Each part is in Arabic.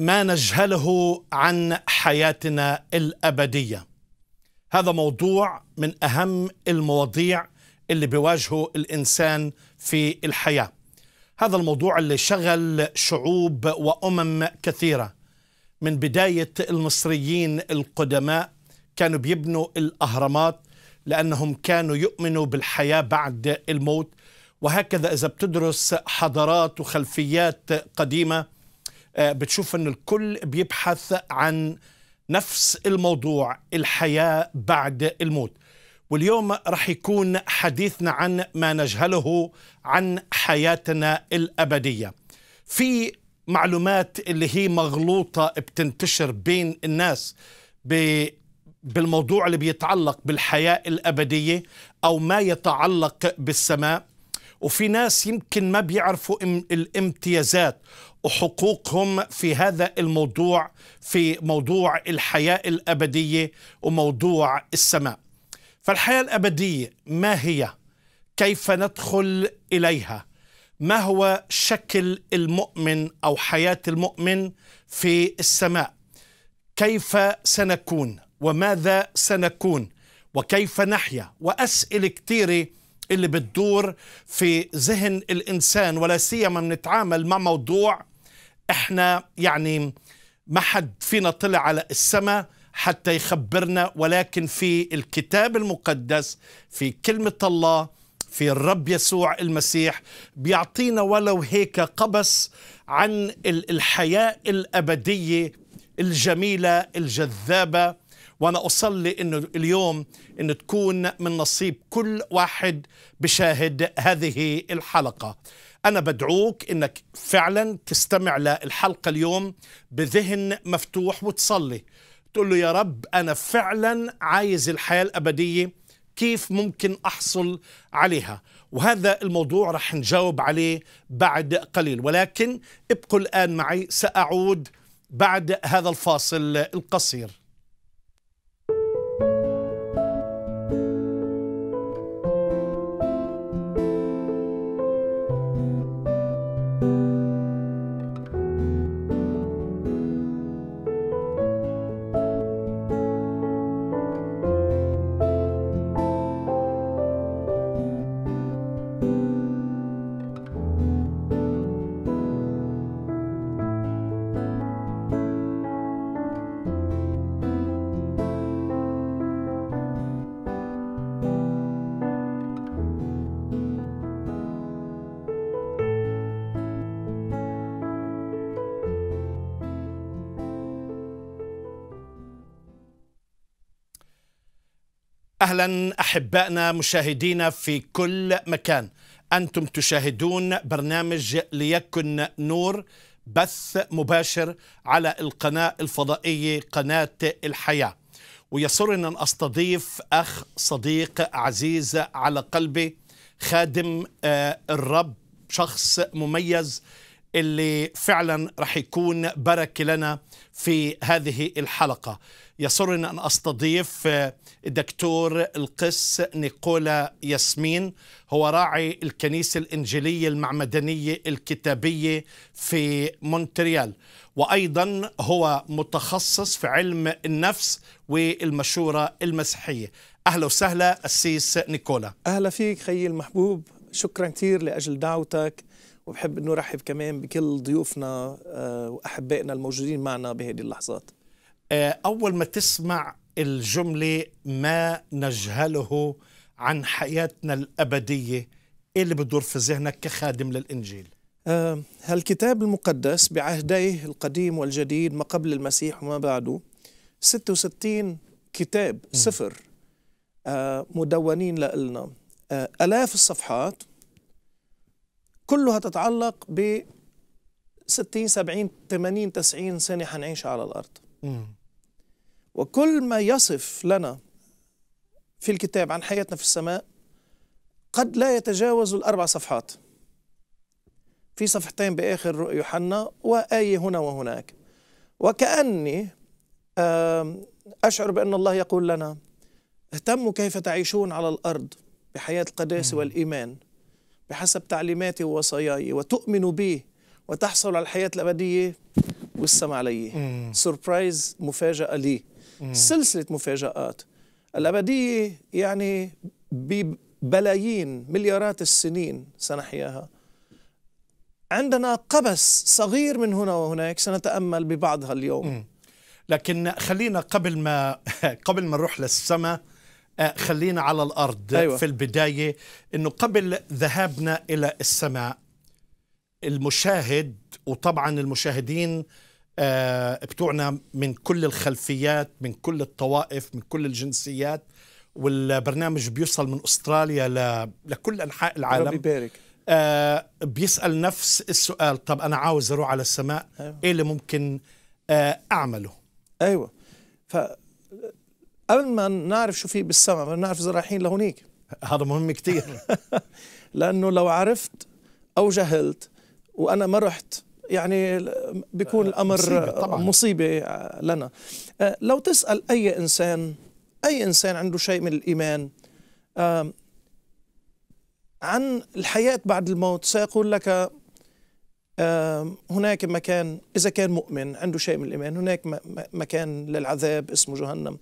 ما نجهله عن حياتنا الابديه هذا موضوع من اهم المواضيع اللي بيواجهه الانسان في الحياه هذا الموضوع اللي شغل شعوب وامم كثيره من بدايه المصريين القدماء كانوا بيبنوا الاهرامات لانهم كانوا يؤمنوا بالحياه بعد الموت وهكذا اذا بتدرس حضارات وخلفيات قديمه آه، بتشوف ان الكل بيبحث عن نفس الموضوع الحياه بعد الموت واليوم راح يكون حديثنا عن ما نجهله عن حياتنا الابديه في معلومات اللي هي مغلوطه بتنتشر بين الناس ب بالموضوع اللي بيتعلق بالحياه الابديه او ما يتعلق بالسماء وفي ناس يمكن ما بيعرفوا الامتيازات وحقوقهم في هذا الموضوع في موضوع الحياة الأبدية وموضوع السماء فالحياة الأبدية ما هي؟ كيف ندخل إليها؟ ما هو شكل المؤمن أو حياة المؤمن في السماء؟ كيف سنكون؟ وماذا سنكون؟ وكيف نحيا؟ وأسئلة كثيرة اللي بتدور في ذهن الانسان ولا سيما بنتعامل مع موضوع احنا يعني ما حد فينا طلع على السماء حتى يخبرنا ولكن في الكتاب المقدس في كلمه الله في الرب يسوع المسيح بيعطينا ولو هيك قبس عن الحياه الابديه الجميله الجذابه وأنا أصلي أنه اليوم أنه تكون من نصيب كل واحد بشاهد هذه الحلقة أنا بدعوك أنك فعلا تستمع للحلقة اليوم بذهن مفتوح وتصلي تقول له يا رب أنا فعلا عايز الحياة الأبدية كيف ممكن أحصل عليها وهذا الموضوع رح نجاوب عليه بعد قليل ولكن ابقوا الآن معي سأعود بعد هذا الفاصل القصير اهلا احبائنا مشاهدينا في كل مكان انتم تشاهدون برنامج ليكن نور بث مباشر على القناه الفضائيه قناه الحياه ويسرني ان استضيف اخ صديق عزيز على قلبي خادم آه، الرب شخص مميز اللي فعلا رح يكون بركه لنا في هذه الحلقه يسرني أن أستضيف آه، الدكتور القس نيكولا ياسمين هو راعي الكنيسة الإنجيلية المعمدانية الكتابية في مونتريال وأيضا هو متخصص في علم النفس والمشورة المسيحية أهلا وسهلا السيس نيكولا أهلا فيك خيي المحبوب شكرا كثير لأجل دعوتك وبحب انه رحب كمان بكل ضيوفنا آه، واحبائنا الموجودين معنا بهذه اللحظات آه، أول ما تسمع الجملة ما نجهله عن حياتنا الأبدية إيه اللي بدور في ذهنك كخادم للإنجيل آه، هالكتاب المقدس بعهديه القديم والجديد ما قبل المسيح وما بعده 66 كتاب سفر آه، مدونين لنا آلاف الصفحات كلها تتعلق ب 60 70 80 90 سنة حنعيشها على الأرض وكل ما يصف لنا في الكتاب عن حياتنا في السماء قد لا يتجاوز الأربع صفحات في صفحتين بآخر يوحنا وآية هنا وهناك وكأني أشعر بأن الله يقول لنا اهتموا كيف تعيشون على الأرض بحياة القداسة والإيمان بحسب تعليماتي ووصاياي وتؤمنوا بي وتحصل على الحياة الأبدية والسما علي سربرايز مفاجأة لي سلسله مفاجات الابديه يعني ببلايين مليارات السنين سنحياها عندنا قبس صغير من هنا وهناك سنتامل ببعضها اليوم لكن خلينا قبل ما قبل ما نروح للسماء آه، خلينا على الارض أيوة. في البدايه انه قبل ذهابنا الى السماء المشاهد وطبعا المشاهدين آه، بتوعنا من كل الخلفيات من كل الطوائف من كل الجنسيات والبرنامج بيوصل من استراليا ل... لكل انحاء العالم ربي يبارك آه، بيسال نفس السؤال طب انا عاوز اروح على السماء أيوة. ايه اللي ممكن آه، اعمله ايوه ف قبل ما نعرف شو في بالسماء بدنا نعرف اذا رايحين لهونيك هذا مهم كثير لانه لو عرفت او جهلت وانا ما رحت يعني بيكون آه، الامر مصيبه, طبعاً. مصيبة آه، لنا آه، لو تسال اي انسان اي انسان عنده شيء من الايمان عن الحياه بعد الموت سيقول لك هناك مكان اذا كان مؤمن عنده شيء من الايمان هناك مكان للعذاب اسمه جهنم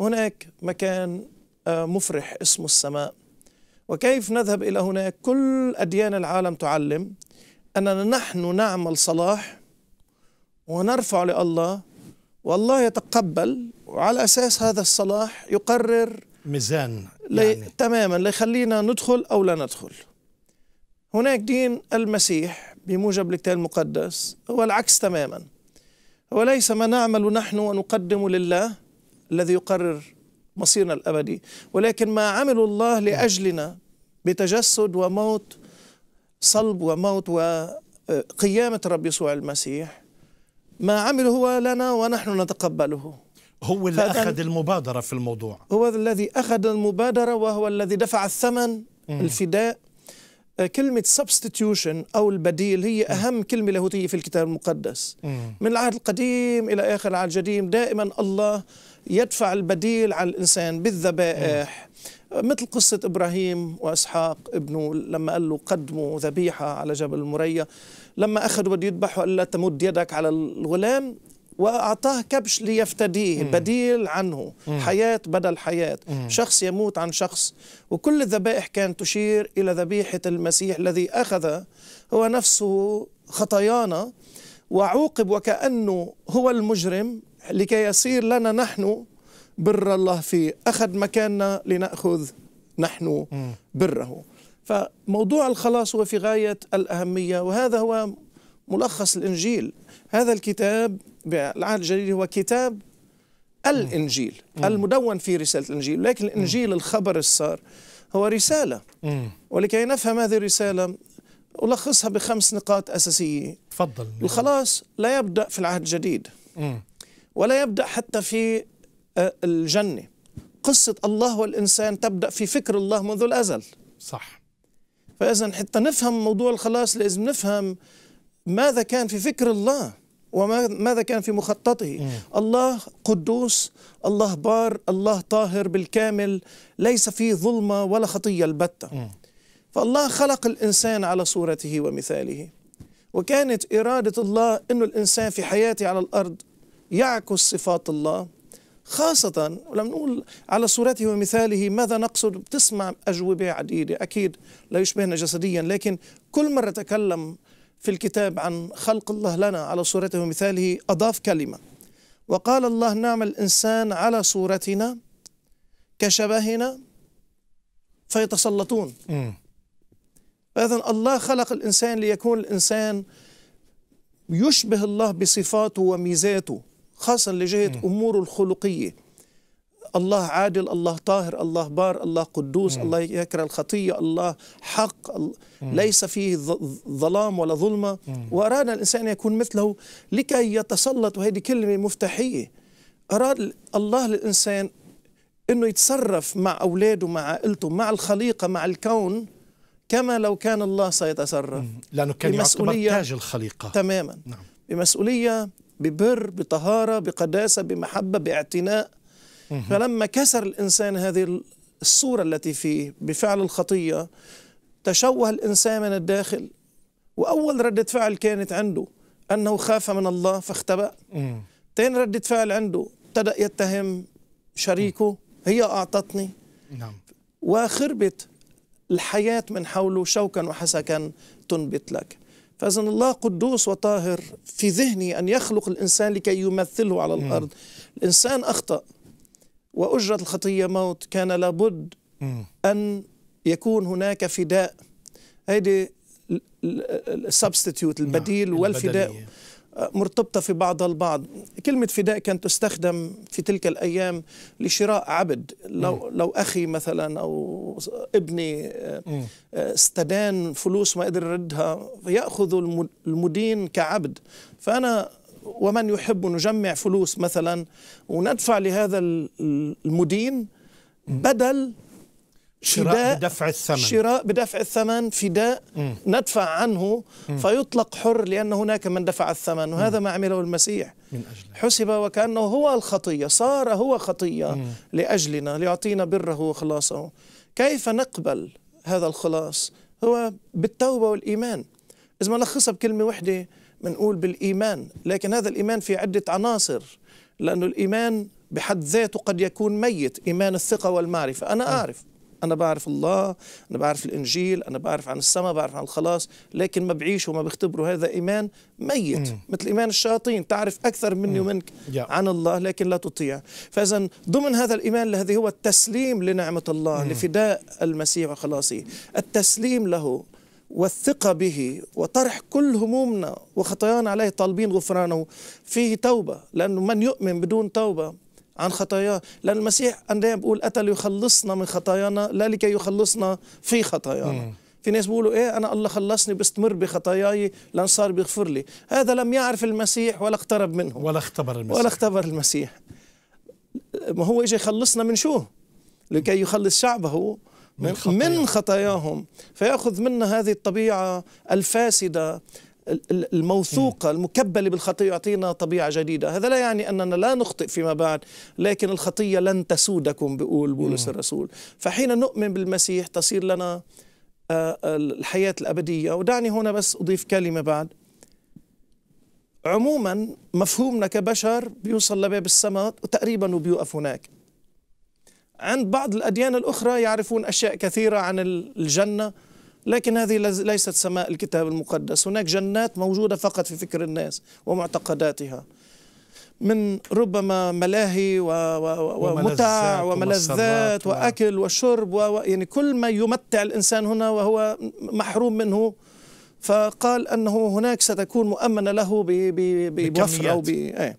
هناك مكان مفرح اسمه السماء وكيف نذهب الى هناك كل اديان العالم تعلم أننا نحن نعمل صلاح ونرفع لله والله يتقبل وعلى أساس هذا الصلاح يقرر ميزان يعني. تماما ليخلينا ندخل أو لا ندخل هناك دين المسيح بموجب الكتاب المقدس هو العكس تماما هو ليس ما نعمل نحن ونقدم لله الذي يقرر مصيرنا الأبدي ولكن ما عمل الله لأجلنا بتجسد وموت صلب وموت وقيامة الرب يسوع المسيح ما عمله هو لنا ونحن نتقبله هو اللي أخذ المبادرة في الموضوع هو الذي أخذ المبادرة وهو الذي دفع الثمن مم. الفداء آه، كلمة substitution أو البديل هي أهم كلمة لاهوتية في الكتاب المقدس مم. من العهد القديم إلى آخر العهد الجديد دائما الله يدفع البديل على الإنسان بالذبائح مثل قصة إبراهيم وإسحاق ابنه لما قال له قدموا ذبيحة على جبل المريا لما أخذوا بده يذبحوا قال له تمد يدك على الغلام وأعطاه كبش ليفتديه مم. بديل عنه مم. حياة بدل حياة مم. شخص يموت عن شخص وكل الذبائح كانت تشير إلى ذبيحة المسيح الذي أخذ هو نفسه خطايانا وعوقب وكأنه هو المجرم لكي يصير لنا نحن بر الله فيه أخذ مكاننا لنأخذ نحن بره فموضوع الخلاص هو في غاية الأهمية وهذا هو ملخص الإنجيل هذا الكتاب بالعهد الجديد هو كتاب الإنجيل المدون في رسالة الإنجيل لكن الإنجيل الخبر السار هو رسالة ولكي نفهم هذه الرسالة ألخصها بخمس نقاط أساسية تفضل الخلاص لا يبدأ في العهد الجديد ولا يبدأ حتى في آه، الجنة قصة الله والإنسان تبدأ في فكر الله منذ الأزل صح فإذا حتى نفهم موضوع الخلاص لازم نفهم ماذا كان في فكر الله وماذا كان في مخططه مم. الله قدوس الله بار الله طاهر بالكامل ليس فيه ظلمة ولا خطية البتة مم. فالله خلق الإنسان على صورته ومثاله وكانت إرادة الله أن الإنسان في حياته على الأرض يعكس صفات الله خاصة ولم نقول على صورته ومثاله ماذا نقصد تسمع أجوبة عديدة أكيد لا يشبهنا جسديا لكن كل مرة تكلم في الكتاب عن خلق الله لنا على صورته ومثاله أضاف كلمة وقال الله نعم الإنسان على صورتنا كشبهنا فيتسلطون فإذا الله خلق الإنسان ليكون الإنسان يشبه الله بصفاته وميزاته خاصة لجهة أموره الخلقية الله عادل الله طاهر الله بار الله قدوس مم. الله يكره الخطية الله حق مم. ليس فيه ظلام ولا ظلمة مم. وأراد الإنسان أن يكون مثله لكي يتسلط وهذه كلمة مفتاحية أراد الله للإنسان أنه يتصرف مع أولاده مع عائلته مع الخليقة مع الكون كما لو كان الله سيتصرف لأنه كان يعتبر تاج الخليقة تماما نعم. بمسؤولية ببر بطهارة بقداسة بمحبة باعتناء فلما كسر الإنسان هذه الصورة التي فيه بفعل الخطية تشوه الإنسان من الداخل وأول ردة فعل كانت عنده أنه خاف من الله فاختبأ تاني ردة فعل عنده ابتدأ يتهم شريكه هي أعطتني نعم وخربت الحياة من حوله شوكا وحسكا تنبت لك فإذا الله قدوس وطاهر في ذهني أن يخلق الإنسان لكي يمثله على الأرض الإنسان أخطأ وأجرة الخطية موت كان لابد أن يكون هناك فداء هيدي نعم، البديل والفداء البدنية. مرتبطة في بعضها البعض كلمة فداء كانت تستخدم في تلك الأيام لشراء عبد لو, لو أخي مثلا أو ابني آه، استدان فلوس ما قدر يردها فيأخذ المدين كعبد فأنا ومن يحب نجمع فلوس مثلا وندفع لهذا المدين بدل شراء بدفع الثمن شراء بدفع الثمن فداء م. ندفع عنه م. فيطلق حر لأن هناك من دفع الثمن وهذا م. ما عمله المسيح من أجل حسب وكأنه هو الخطية صار هو خطية م. لأجلنا ليعطينا بره وخلاصه كيف نقبل هذا الخلاص هو بالتوبة والإيمان إذا ما نلخصها بكلمة واحدة بنقول بالإيمان لكن هذا الإيمان في عدة عناصر لأنه الإيمان بحد ذاته قد يكون ميت إيمان الثقة والمعرفة أنا آه. أعرف أنا بعرف الله أنا بعرف الإنجيل أنا بعرف عن السماء بعرف عن الخلاص لكن ما بعيش وما بختبره هذا إيمان ميت مم. مثل إيمان الشياطين تعرف أكثر مني مم. ومنك yeah. عن الله لكن لا تطيع فإذا ضمن هذا الإيمان الذي هو التسليم لنعمة الله مم. لفداء المسيح وخلاصه التسليم له والثقة به وطرح كل همومنا وخطايانا عليه طالبين غفرانه فيه توبة لأنه من يؤمن بدون توبة عن خطاياه لأن المسيح أنا بقول أتى ليخلصنا من خطايانا لا لكي يخلصنا في خطايانا في ناس بيقولوا ايه انا الله خلصني بستمر بخطاياي لان صار بيغفر لي هذا لم يعرف المسيح ولا اقترب منه ولا اختبر المسيح ولا اختبر المسيح ما هو اجى يخلصنا من شو لكي يخلص شعبه من, من خطاياهم فياخذ منا هذه الطبيعه الفاسده الموثوقة إيه. المكبلة بالخطية يعطينا طبيعة جديدة هذا لا يعني أننا لا نخطئ فيما بعد لكن الخطية لن تسودكم بقول بولس إيه. الرسول فحين نؤمن بالمسيح تصير لنا آه، الحياة الأبدية ودعني هنا بس أضيف كلمة بعد عموما مفهومنا كبشر بيوصل لباب السماء وتقريبا وبيوقف هناك عند بعض الأديان الأخرى يعرفون أشياء كثيرة عن الجنة لكن هذه ليست سماء الكتاب المقدس هناك جنات موجودة فقط في فكر الناس ومعتقداتها من ربما ملاهي و... و... و... ومتع وملذات وأكل وشرب و يعني كل ما يمتع الإنسان هنا وهو محروم منه فقال أنه هناك ستكون مؤمنة له بوفر أو ب... أي.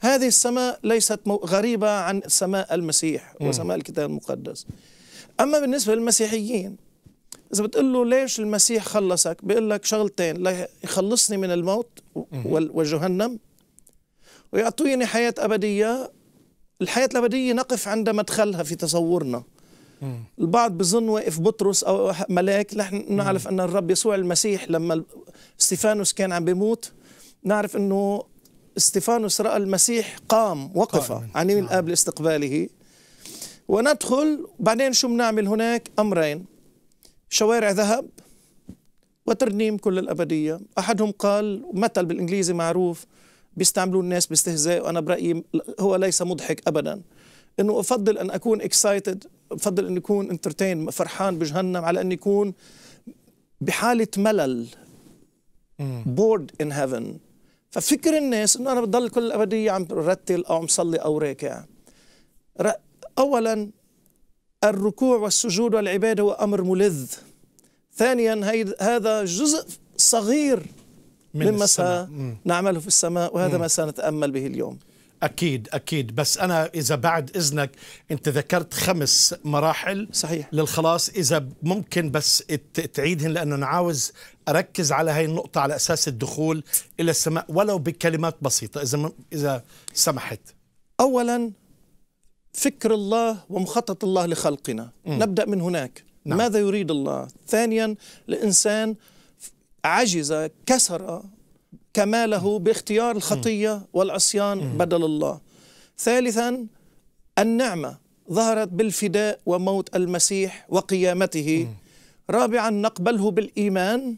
هذه السماء ليست غريبة عن سماء المسيح وسماء الكتاب المقدس أما بالنسبة للمسيحيين إذا بتقول له ليش المسيح خلصك بيقول لك شغلتين يخلصني من الموت وجهنم ويعطيني حياة أبدية الحياة الأبدية نقف عند مدخلها في تصورنا البعض بظن واقف بطرس أو ملاك نحن نعرف أن الرب يسوع المسيح لما استيفانوس كان عم بيموت نعرف أنه استيفانوس رأى المسيح قام وقف عن الآب نعم. لاستقباله وندخل بعدين شو بنعمل هناك أمرين شوارع ذهب وترنيم كل الأبدية أحدهم قال مثل بالإنجليزي معروف بيستعملوا الناس باستهزاء وأنا برأيي هو ليس مضحك أبدا أنه أفضل أن أكون اكسايتد أفضل أن أكون انترتين فرحان بجهنم على أن يكون بحالة ملل بورد ان هيفن ففكر الناس انه انا بضل كل الابديه عم رتل او عم صلي او راكع اولا الركوع والسجود والعبادة هو أمر ملذ ثانيا هذا جزء صغير من مما سنعمله في السماء وهذا مم. ما سنتأمل به اليوم أكيد أكيد بس أنا إذا بعد إذنك أنت ذكرت خمس مراحل صحيح للخلاص إذا ممكن بس تعيدهن لأنه أنا عاوز أركز على هاي النقطة على أساس الدخول إلى السماء ولو بكلمات بسيطة إذا إذا سمحت أولا فكر الله ومخطط الله لخلقنا م. نبدأ من هناك نعم. ماذا يريد الله ثانيا الإنسان عجز كسر كماله باختيار الخطية والعصيان بدل الله ثالثا النعمة ظهرت بالفداء وموت المسيح وقيامته رابعا نقبله بالإيمان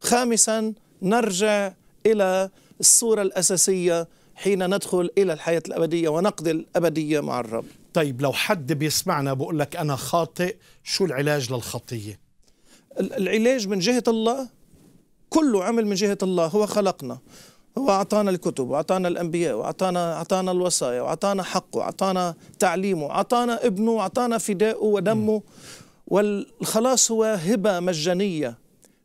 خامسا نرجع إلى الصورة الأساسية حين ندخل إلى الحياة الأبدية ونقضي الأبدية مع الرب طيب لو حد بيسمعنا بقول لك أنا خاطئ شو العلاج للخطية؟ العلاج من جهة الله كله عمل من جهة الله هو خلقنا هو أعطانا الكتب وأعطانا الأنبياء وأعطانا أعطانا الوصايا وأعطانا حقه وأعطانا تعليمه وأعطانا ابنه وأعطانا فداءه ودمه والخلاص هو هبة مجانية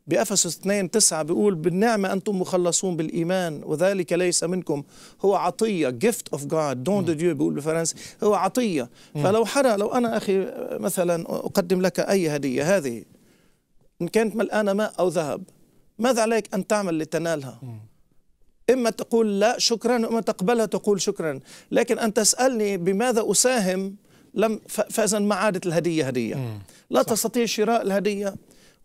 بأفسس 2 9 بيقول بالنعمة أنتم مخلصون بالإيمان وذلك ليس منكم هو عطية gift of God دون دو ديو بيقول بالفرنسي هو عطية فلو حدا لو أنا أخي مثلا أقدم لك أي هدية هذه إن كانت ملآنة ماء أو ذهب ماذا عليك أن تعمل لتنالها إما تقول لا شكرا وإما تقبلها تقول شكرا لكن أن تسألني بماذا أساهم لم فاذا ما عادت الهديه هديه لا صح. تستطيع شراء الهديه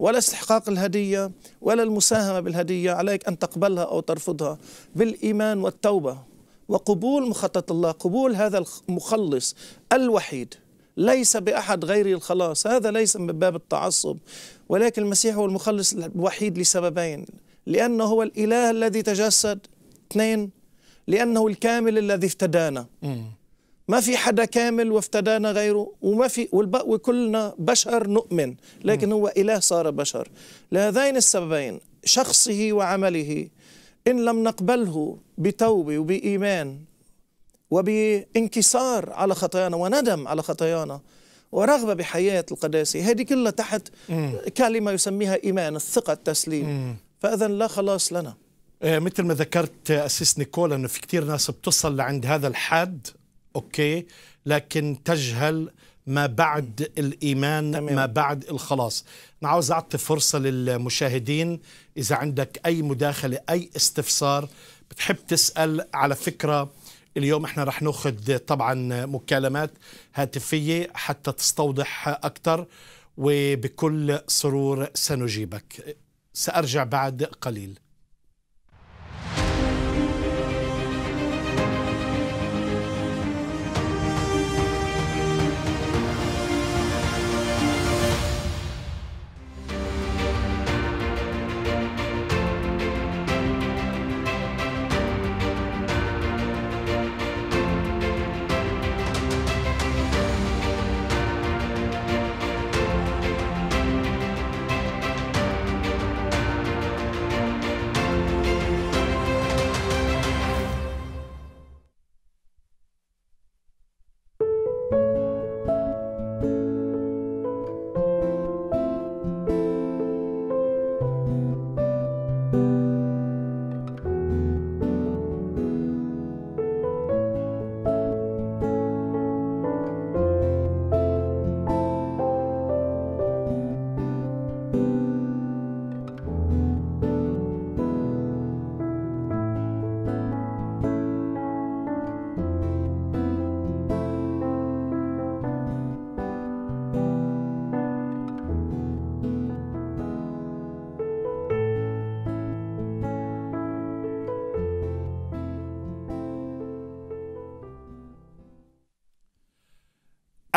ولا استحقاق الهدية ولا المساهمة بالهدية عليك أن تقبلها أو ترفضها بالإيمان والتوبة وقبول مخطط الله قبول هذا المخلص الوحيد ليس بأحد غير الخلاص هذا ليس من باب التعصب ولكن المسيح هو المخلص الوحيد لسببين لأنه هو الإله الذي تجسد اثنين لأنه الكامل الذي افتدانا ما في حدا كامل وافتدانا غيره وما في وكلنا بشر نؤمن لكن هو إله صار بشر لهذين السببين شخصه وعمله إن لم نقبله بتوبة وبإيمان وبانكسار على خطايانا وندم على خطايانا ورغبة بحياة القداسة هذه كلها تحت كلمة يسميها إيمان الثقة التسليم فإذا لا خلاص لنا آه، مثل ما ذكرت أسيس نيكولا أنه في كثير ناس بتصل لعند هذا الحد أوكي لكن تجهل ما بعد الإيمان تمام. ما بعد الخلاص أنا عاوز أعطي فرصة للمشاهدين إذا عندك أي مداخلة أي استفسار بتحب تسأل على فكرة اليوم احنا رح ناخذ طبعا مكالمات هاتفية حتى تستوضح أكثر وبكل سرور سنجيبك سأرجع بعد قليل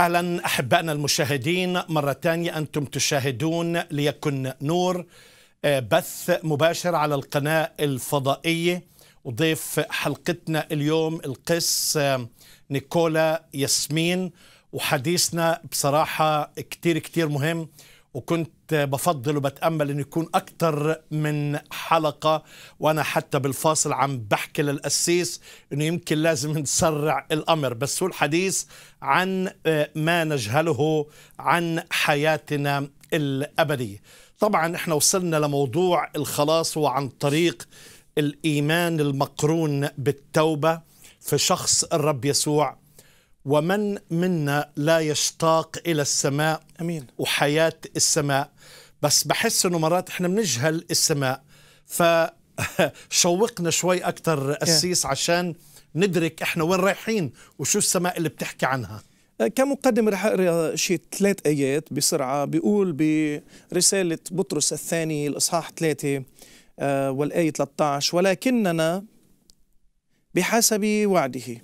أهلا أحبائنا المشاهدين مرة ثانية أنتم تشاهدون ليكن نور آه، بث مباشر على القناة الفضائية وضيف حلقتنا اليوم القس آه، نيكولا ياسمين وحديثنا بصراحة كتير كتير مهم وكنت بفضل وبتأمل أن يكون اكثر من حلقة وأنا حتى بالفاصل عم بحكي للأسيس أنه يمكن لازم نسرع الأمر بس هو الحديث عن آه، ما نجهله عن حياتنا الأبدية طبعا احنا وصلنا لموضوع الخلاص وعن طريق الإيمان المقرون بالتوبة في شخص الرب يسوع ومن منا لا يشتاق الى السماء امين وحياه السماء بس بحس انه مرات احنا بنجهل السماء فشوقنا شوي اكثر قسيس عشان ندرك احنا وين رايحين وشو السماء اللي بتحكي عنها آه، كمقدم رح أقرأ شيء ثلاث آيات بسرعة بيقول برسالة بطرس الثاني الإصحاح ثلاثة آه، والآية 13 ولكننا بحسب وعده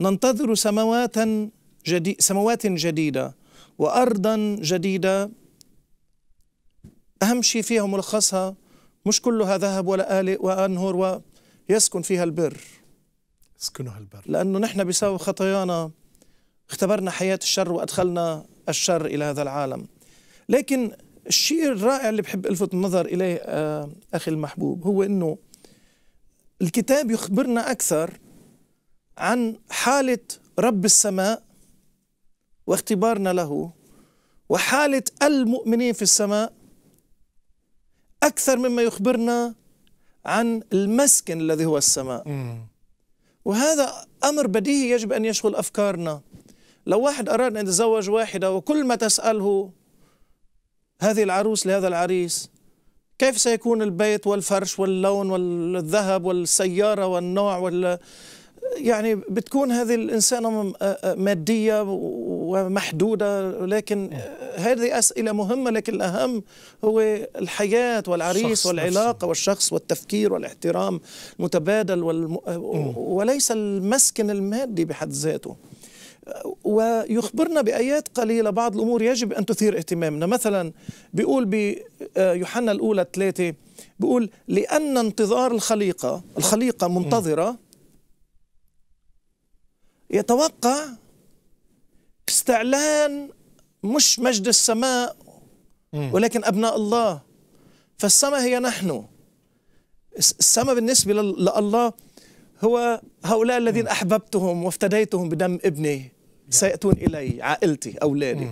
ننتظر سموات جديد سموات جديدة وأرضا جديدة أهم شيء فيها ملخصها مش كلها ذهب ولا آلئ وأنهر ويسكن فيها البر يسكنها البر لأنه نحن بسبب خطايانا اختبرنا حياة الشر وأدخلنا الشر إلى هذا العالم لكن الشيء الرائع اللي بحب ألفت النظر إليه آه، أخي المحبوب هو أنه الكتاب يخبرنا أكثر عن حالة رب السماء واختبارنا له وحالة المؤمنين في السماء أكثر مما يخبرنا عن المسكن الذي هو السماء وهذا أمر بديهي يجب أن يشغل أفكارنا لو واحد أراد أن يتزوج واحدة وكل ما تسأله هذه العروس لهذا العريس كيف سيكون البيت والفرش واللون والذهب والسيارة والنوع وال... يعني بتكون هذه الإنسانة مادية ومحدودة لكن نعم. هذه أسئلة مهمة لكن الأهم هو الحياة والعريس والعلاقة نفسه. والشخص والتفكير والاحترام المتبادل والم... وليس المسكن المادي بحد ذاته ويخبرنا بآيات قليلة بعض الأمور يجب أن تثير اهتمامنا مثلا بيقول بيوحنا الأولى الثلاثة بيقول لأن انتظار الخليقة الخليقة منتظرة يتوقع استعلان مش مجد السماء ولكن أبناء الله فالسماء هي نحن السماء بالنسبة لله هو هؤلاء الذين أحببتهم وافتديتهم بدم ابني نعم. سيأتون إلي عائلتي أولادي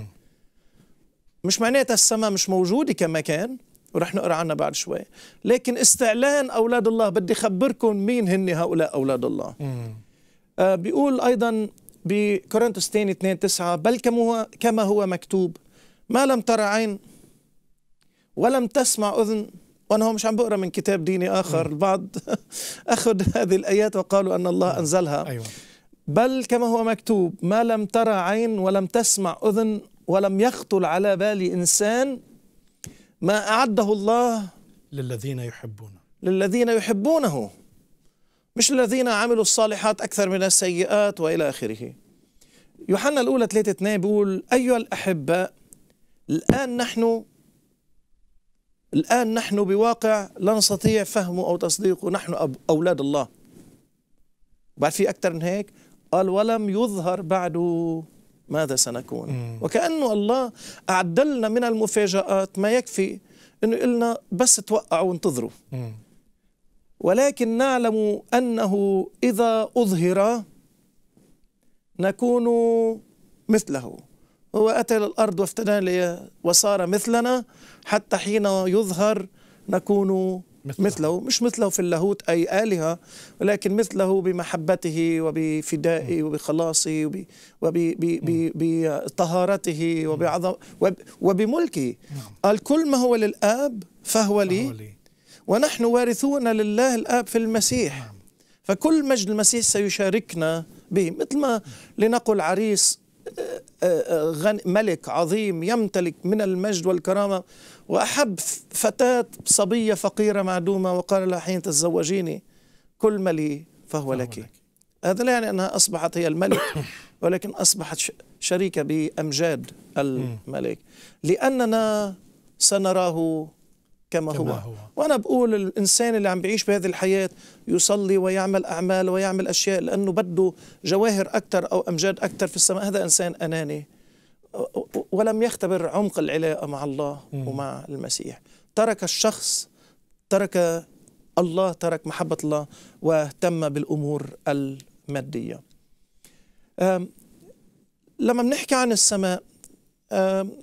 مش معناتها السماء مش موجودة كما كان ورح نقرأ عنها بعد شوي لكن استعلان أولاد الله بدي خبركم مين هن هؤلاء أولاد الله آه، بيقول أيضا بكورنثوس الثاني 2 9 بل كما هو كما هو مكتوب ما لم ترى عين ولم تسمع أذن وأنا هو مش عم بقرأ من كتاب ديني آخر البعض أخذ هذه الآيات وقالوا أن الله أنزلها أيوة. بل كما هو مكتوب ما لم ترى عين ولم تسمع أذن ولم يخطر على بال إنسان ما أعده الله للذين يحبونه للذين يحبونه مش الذين عملوا الصالحات أكثر من السيئات وإلى آخره يوحنا الأولى 3 2 بيقول أيها الأحباء الآن نحن الآن نحن بواقع لا نستطيع فهمه أو تصديقه نحن أولاد الله بعد في أكثر من هيك قال ولم يظهر بعد ماذا سنكون وكأنه الله أعدلنا من المفاجآت ما يكفي أنه قلنا بس توقعوا وانتظروا ولكن نعلم أنه إذا أظهر نكون مثله هو أتى إلى الأرض وافتدان وصار مثلنا حتى حين يظهر نكون مثله. مثله مش مثله في اللاهوت أي آلهة ولكن مثله بمحبته وبفدائه وبخلاصه وبطهارته وبعظم وب وبملكه نعم. الكل ما هو للآب فهو لي, فهو لي ونحن وارثون لله الآب في المسيح فكل مجد المسيح سيشاركنا به مثل ما لنقل عريس آه، آه، آه، ملك عظيم يمتلك من المجد والكرامة وأحب فتاة صبية فقيرة معدومة وقال لها حين تتزوجيني كل ما لي فهو لك هذا لا يعني أنها أصبحت هي الملك ولكن أصبحت شريكة بأمجاد الملك لأننا سنراه كما, كما هو. هو وأنا بقول الإنسان اللي عم بيعيش بهذه الحياة يصلي ويعمل أعمال ويعمل أشياء لأنه بده جواهر أكثر أو أمجاد أكثر في السماء هذا إنسان أناني ولم يختبر عمق العلاقة مع الله م. ومع المسيح ترك الشخص ترك الله ترك محبة الله واهتم بالأمور المادية لما بنحكي عن السماء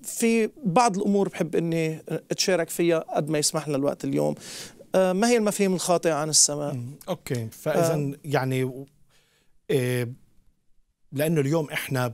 في بعض الامور بحب اني اتشارك فيها قد ما يسمح لنا الوقت اليوم ما هي المفاهيم الخاطئه عن السماء اوكي فاذا يعني آه يعني إيه لانه اليوم احنا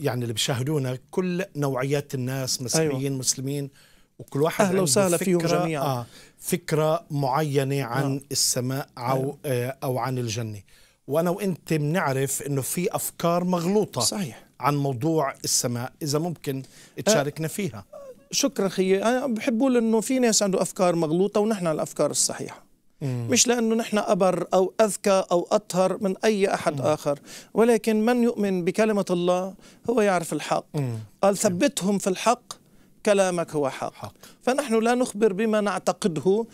يعني اللي بيشاهدونا كل نوعيات الناس أيوة. مسيحيين أيوة. مسلمين وكل واحد اهلا وسهلا فيهم جميعا آه فكره معينه نعم. عن آه. السماء او أيوة. آه او عن الجنه وانا وانت بنعرف انه في افكار مغلوطه صحيح عن موضوع السماء إذا ممكن تشاركنا فيها أه، شكرا خيي أنا بحب أقول أنه في ناس عنده أفكار مغلوطة ونحن الأفكار الصحيحة مم. مش لأنه نحن أبر أو أذكى أو أطهر من أي أحد مم. آخر ولكن من يؤمن بكلمة الله هو يعرف الحق مم. قال ثبتهم في الحق كلامك هو حق, حق. فنحن لا نخبر بما نعتقده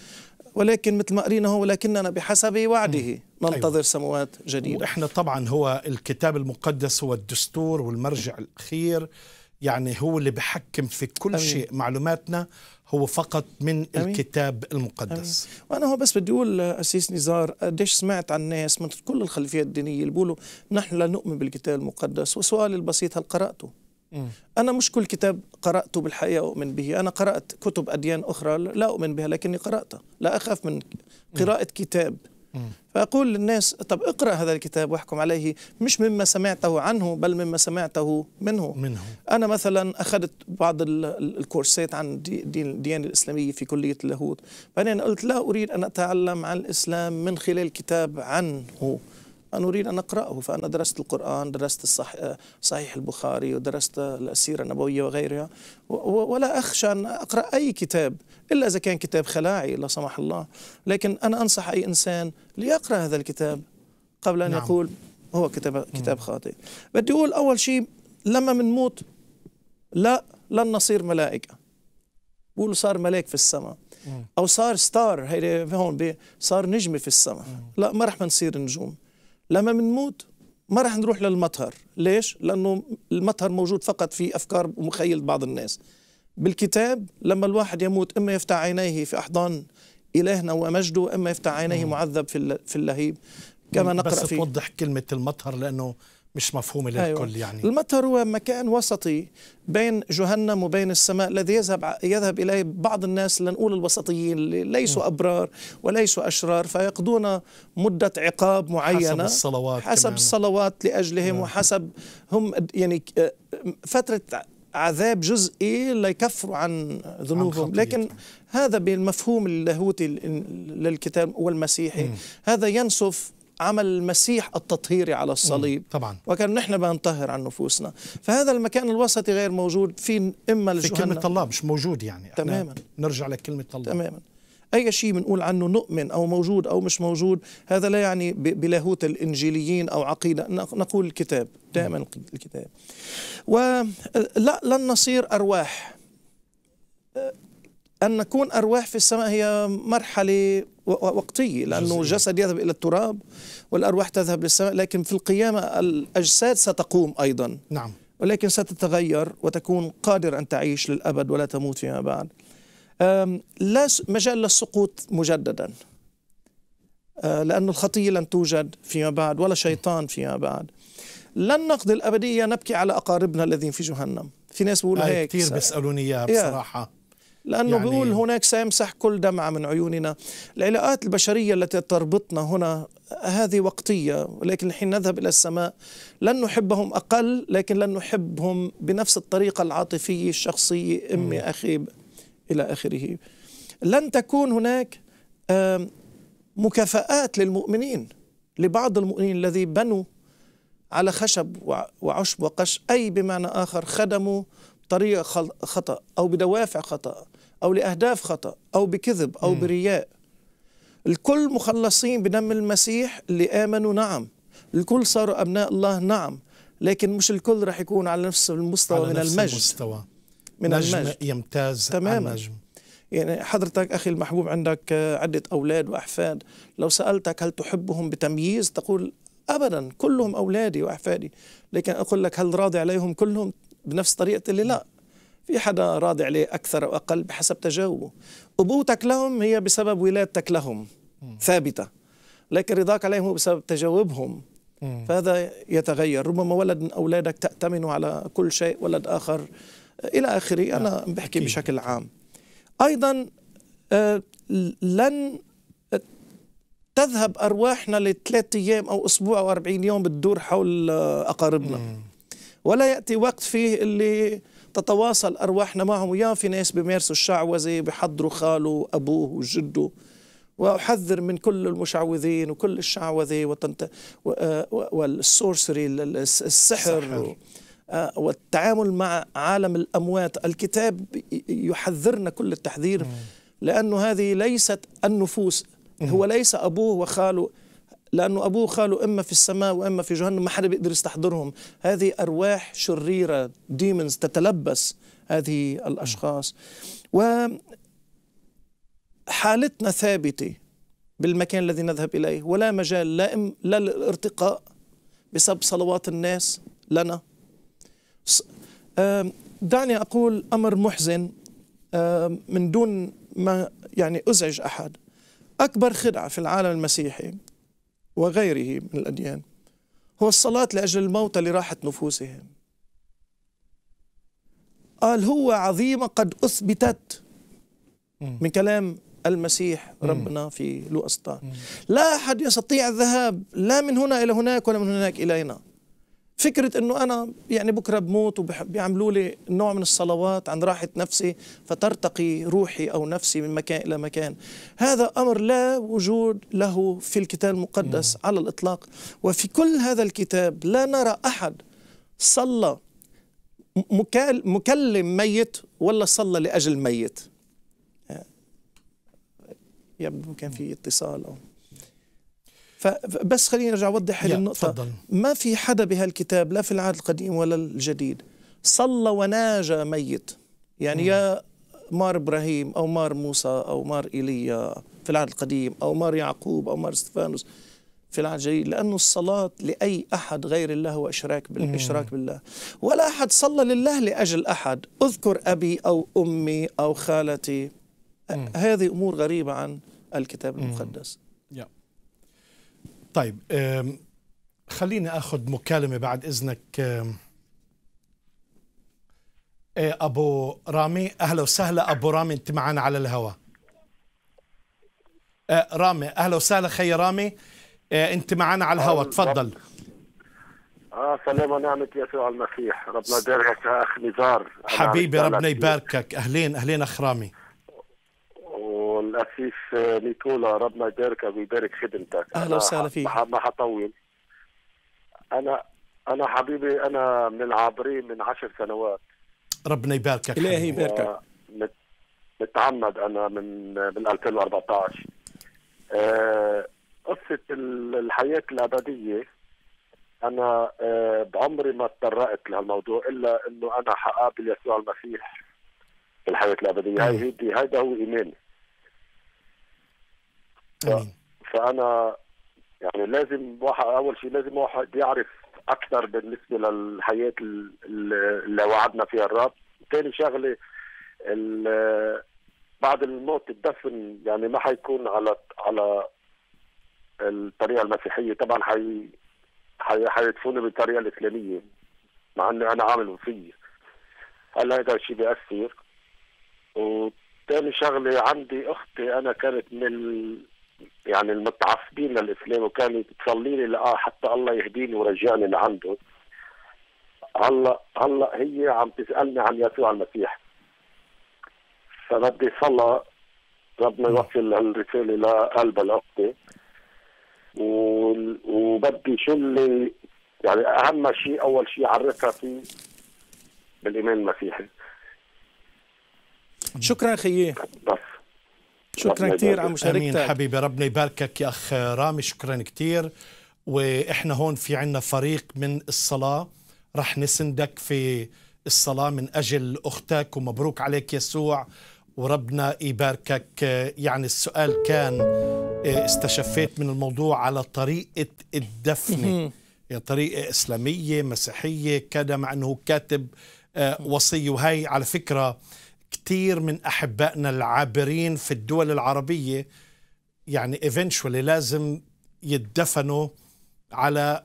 ولكن مثل ما قرينا هو ولكننا بحسب وعده أيوة. ننتظر أيوة. سموات جديدة احنا طبعا هو الكتاب المقدس هو الدستور والمرجع الأخير يعني هو اللي بحكم في كل أمين. شيء معلوماتنا هو فقط من أمين. الكتاب المقدس أمين. وانا هو بس بدي اقول اسيس نزار قديش سمعت عن ناس من كل الخلفيات الدينيه اللي بيقولوا نحن لا نؤمن بالكتاب المقدس وسؤالي البسيط هل قراته أنا مش كل كتاب قرأته بالحقيقة أؤمن به أنا قرأت كتب أديان أخرى لا أؤمن بها لكني قرأتها لا أخاف من قراءة كتاب فأقول للناس طب اقرأ هذا الكتاب واحكم عليه مش مما سمعته عنه بل مما سمعته منه, منه. أنا مثلا أخذت بعض الكورسات عن الديانة الإسلامية في كلية اللاهوت فأنا قلت لا أريد أن أتعلم عن الإسلام من خلال كتاب عنه أريد أن أقرأه فأنا درست القرآن درست الصح... صحيح البخاري ودرست السيرة النبوية وغيرها ولا أخشى أن أقرأ أي كتاب إلا إذا كان كتاب خلاعي لا سمح الله لكن أنا أنصح أي إنسان ليقرأ هذا الكتاب قبل أن نعم. يقول هو كتاب كتاب خاطئ بدي أقول أول شيء لما بنموت لا لن نصير ملائكة بقول صار ملاك في السماء أو صار ستار هيدي هون صار نجمة في السماء لا ما رح نصير نجوم لما بنموت ما رح نروح للمطهر ليش؟ لأنه المطهر موجود فقط في أفكار ومخيلة بعض الناس بالكتاب لما الواحد يموت إما يفتح عينيه في أحضان إلهنا ومجده إما يفتح عينيه معذب في اللهيب كما نقرأ بس في توضح كلمة المطهر لأنه مش مفهومة للكل أيوة. يعني المطر هو مكان وسطي بين جهنم وبين السماء الذي يذهب يذهب اليه بعض الناس لنقول الوسطيين اللي ليسوا م. ابرار وليسوا اشرار فيقضون مده عقاب معينه حسب الصلوات حسب كمان. الصلوات لاجلهم م. نعم. وحسب هم يعني آه، فتره عذاب جزئي ليكفروا عن ذنوبهم لكن هذا بالمفهوم اللاهوتي للكتاب والمسيحي م. هذا ينسف عمل المسيح التطهيري على الصليب طبعا وكان نحن بنطهر عن نفوسنا فهذا المكان الوسطي غير موجود في اما في كلمه الله مش موجود يعني تماما نرجع لكلمه الله تماما اي شيء بنقول عنه نؤمن او موجود او مش موجود هذا لا يعني بلاهوت الانجيليين او عقيده نقول الكتاب دائما الكتاب ولا لن نصير ارواح أن نكون أرواح في السماء هي مرحلة وقتية لأنه الجسد يذهب إلى التراب والأرواح تذهب للسماء لكن في القيامة الأجساد ستقوم أيضا نعم ولكن ستتغير وتكون قادر أن تعيش للأبد ولا تموت فيما بعد لا مجال للسقوط مجددا أه، لأن الخطية لن توجد فيما بعد ولا شيطان فيما بعد لن نقضي الأبدية نبكي على أقاربنا الذين في جهنم في ناس بيقولوا آية هيك كثير بيسألوني إياها بصراحة لأنه يعني بيقول هناك سيمسح كل دمعة من عيوننا العلاقات البشرية التي تربطنا هنا هذه وقتية ولكن حين نذهب إلى السماء لن نحبهم أقل لكن لن نحبهم بنفس الطريقة العاطفية الشخصية أمي أخي إلى آخره لن تكون هناك مكافآت للمؤمنين لبعض المؤمنين الذي بنوا على خشب وعشب وقش أي بمعنى آخر خدموا طريقة خطأ أو بدوافع خطأ أو لأهداف خطأ أو بكذب أو مم. برياء الكل مخلصين بدم المسيح اللي آمنوا نعم الكل صاروا أبناء الله نعم لكن مش الكل راح يكون على نفس المستوى على من نفس المجد المستوى. من نجم المجد يمتاز تماما نجم. يعني حضرتك أخي المحبوب عندك عدة أولاد وأحفاد لو سألتك هل تحبهم بتمييز تقول أبدا كلهم أولادي وأحفادي لكن أقول لك هل راضي عليهم كلهم بنفس طريقة اللي لا في حدا راضي عليه أكثر أو أقل بحسب تجاوبه أبوتك لهم هي بسبب ولادتك لهم ثابتة لكن رضاك عليهم هو بسبب تجاوبهم فهذا يتغير ربما ولد من أولادك تأتمن على كل شيء ولد آخر إلى آخره نعم، أنا بحكي بشكل عام أيضا آه، لن آه، تذهب أرواحنا لثلاثة أيام أو أسبوع أو 40 يوم بتدور حول آه، أقاربنا ولا يأتي وقت فيه اللي تتواصل أرواحنا معهم ويا في ناس بيمارسوا الشعوذة بحضروا خاله أبوه وجده وأحذر من كل المشعوذين وكل الشعوذة وتنت... آه، والسورسري السحر و... آه، والتعامل مع عالم الأموات الكتاب يحذرنا كل التحذير لأنه هذه ليست النفوس هو ليس أبوه وخاله لأنه أبوه وخاله إما في السماء وإما في جهنم ما حدا بيقدر يستحضرهم هذه أرواح شريرة ديمونز تتلبس هذه الأشخاص و حالتنا ثابتة بالمكان الذي نذهب إليه ولا مجال لا للارتقاء بسبب صلوات الناس لنا دعني أقول أمر محزن من دون ما يعني أزعج أحد أكبر خدعة في العالم المسيحي وغيره من الأديان هو الصلاة لأجل الموتى لراحة نفوسهم قال هو عظيمة قد أثبتت من كلام المسيح ربنا في لؤسطان لا أحد يستطيع الذهاب لا من هنا إلى هناك ولا من هناك إلينا فكرة أنه أنا يعني بكرة بموت وبيعملوا لي نوع من الصلوات عن راحة نفسي فترتقي روحي أو نفسي من مكان إلى مكان هذا أمر لا وجود له في الكتاب المقدس على الإطلاق وفي كل هذا الكتاب لا نرى أحد صلى مكلم ميت ولا صلى لأجل ميت آه، يبدو كان في اتصال أو فبس خليني ارجع اوضح النقطه تفضل. ما في حدا بهالكتاب لا في العهد القديم ولا الجديد صلى وناجى ميت يعني مم. يا مار ابراهيم او مار موسى او مار ايليا في العهد القديم او مار يعقوب او مار استفانوس في العهد الجديد لانه الصلاه لاي احد غير الله هو اشراك بالاشراك بالله ولا احد صلى لله لاجل احد اذكر ابي او امي او خالتي هذه امور غريبه عن الكتاب المقدس طيب خليني اخذ مكالمه بعد اذنك إيه، ابو رامي اهلا وسهلا ابو رامي انت معنا على الهواء آه، رامي اهلا وسهلا خي رامي آه، انت معنا على الهواء تفضل اه سلام ونعمة يسوع المسيح ربنا يباركك يا اخ نزار حبيبي ربنا يباركك اهلين اهلين اخ رامي الاخيس آه، نيكولا ربنا يباركك ويبارك خدمتك اهلا وسهلا فيك ما حطول انا انا حبيبي انا من العابرين من عشر سنوات ربنا يباركك الله يباركك آه، متعمد انا من من 2014 آه، قصه الحياه الابديه انا بعمري ما تطرقت لهالموضوع الا انه انا حقابل يسوع المسيح في الحياه الابديه إيه. هي هيدا هو ايماني فانا يعني لازم واحد اول شيء لازم واحد يعرف اكثر بالنسبه للحياه اللي وعدنا فيها الرب ثاني شغله بعد الموت الدفن يعني ما حيكون على على الطريقه المسيحيه طبعا حي حيدفنوا بالطريقه الاسلاميه مع اني انا عامل وفية هلا هذا الشيء بياثر وثاني شغله عندي اختي انا كانت من يعني المتعصبين للاسلام وكانت تصلي لي لأ حتى الله يهديني ويرجعني لعنده هلا هلا هي عم تسالني عن يسوع المسيح فبدي صلى ربنا يوصل هالرساله لقلبها لاختي وبدي شو اللي يعني اهم شيء اول شيء عرفها فيه بالايمان المسيحي شكرا خيي بس شكرا كثير على مشاركتك امين حبيبي ربنا يباركك يا اخ رامي شكرا كثير واحنا هون في عندنا فريق من الصلاه رح نسندك في الصلاه من اجل اختك ومبروك عليك يسوع وربنا يباركك يعني السؤال كان آه، استشفيت من الموضوع على طريقه الدفن طريقه اسلاميه مسيحيه كذا مع انه كاتب آه، وصيه وهي على فكره كثير من احبائنا العابرين في الدول العربيه يعني ايفينشولي لازم يدفنوا على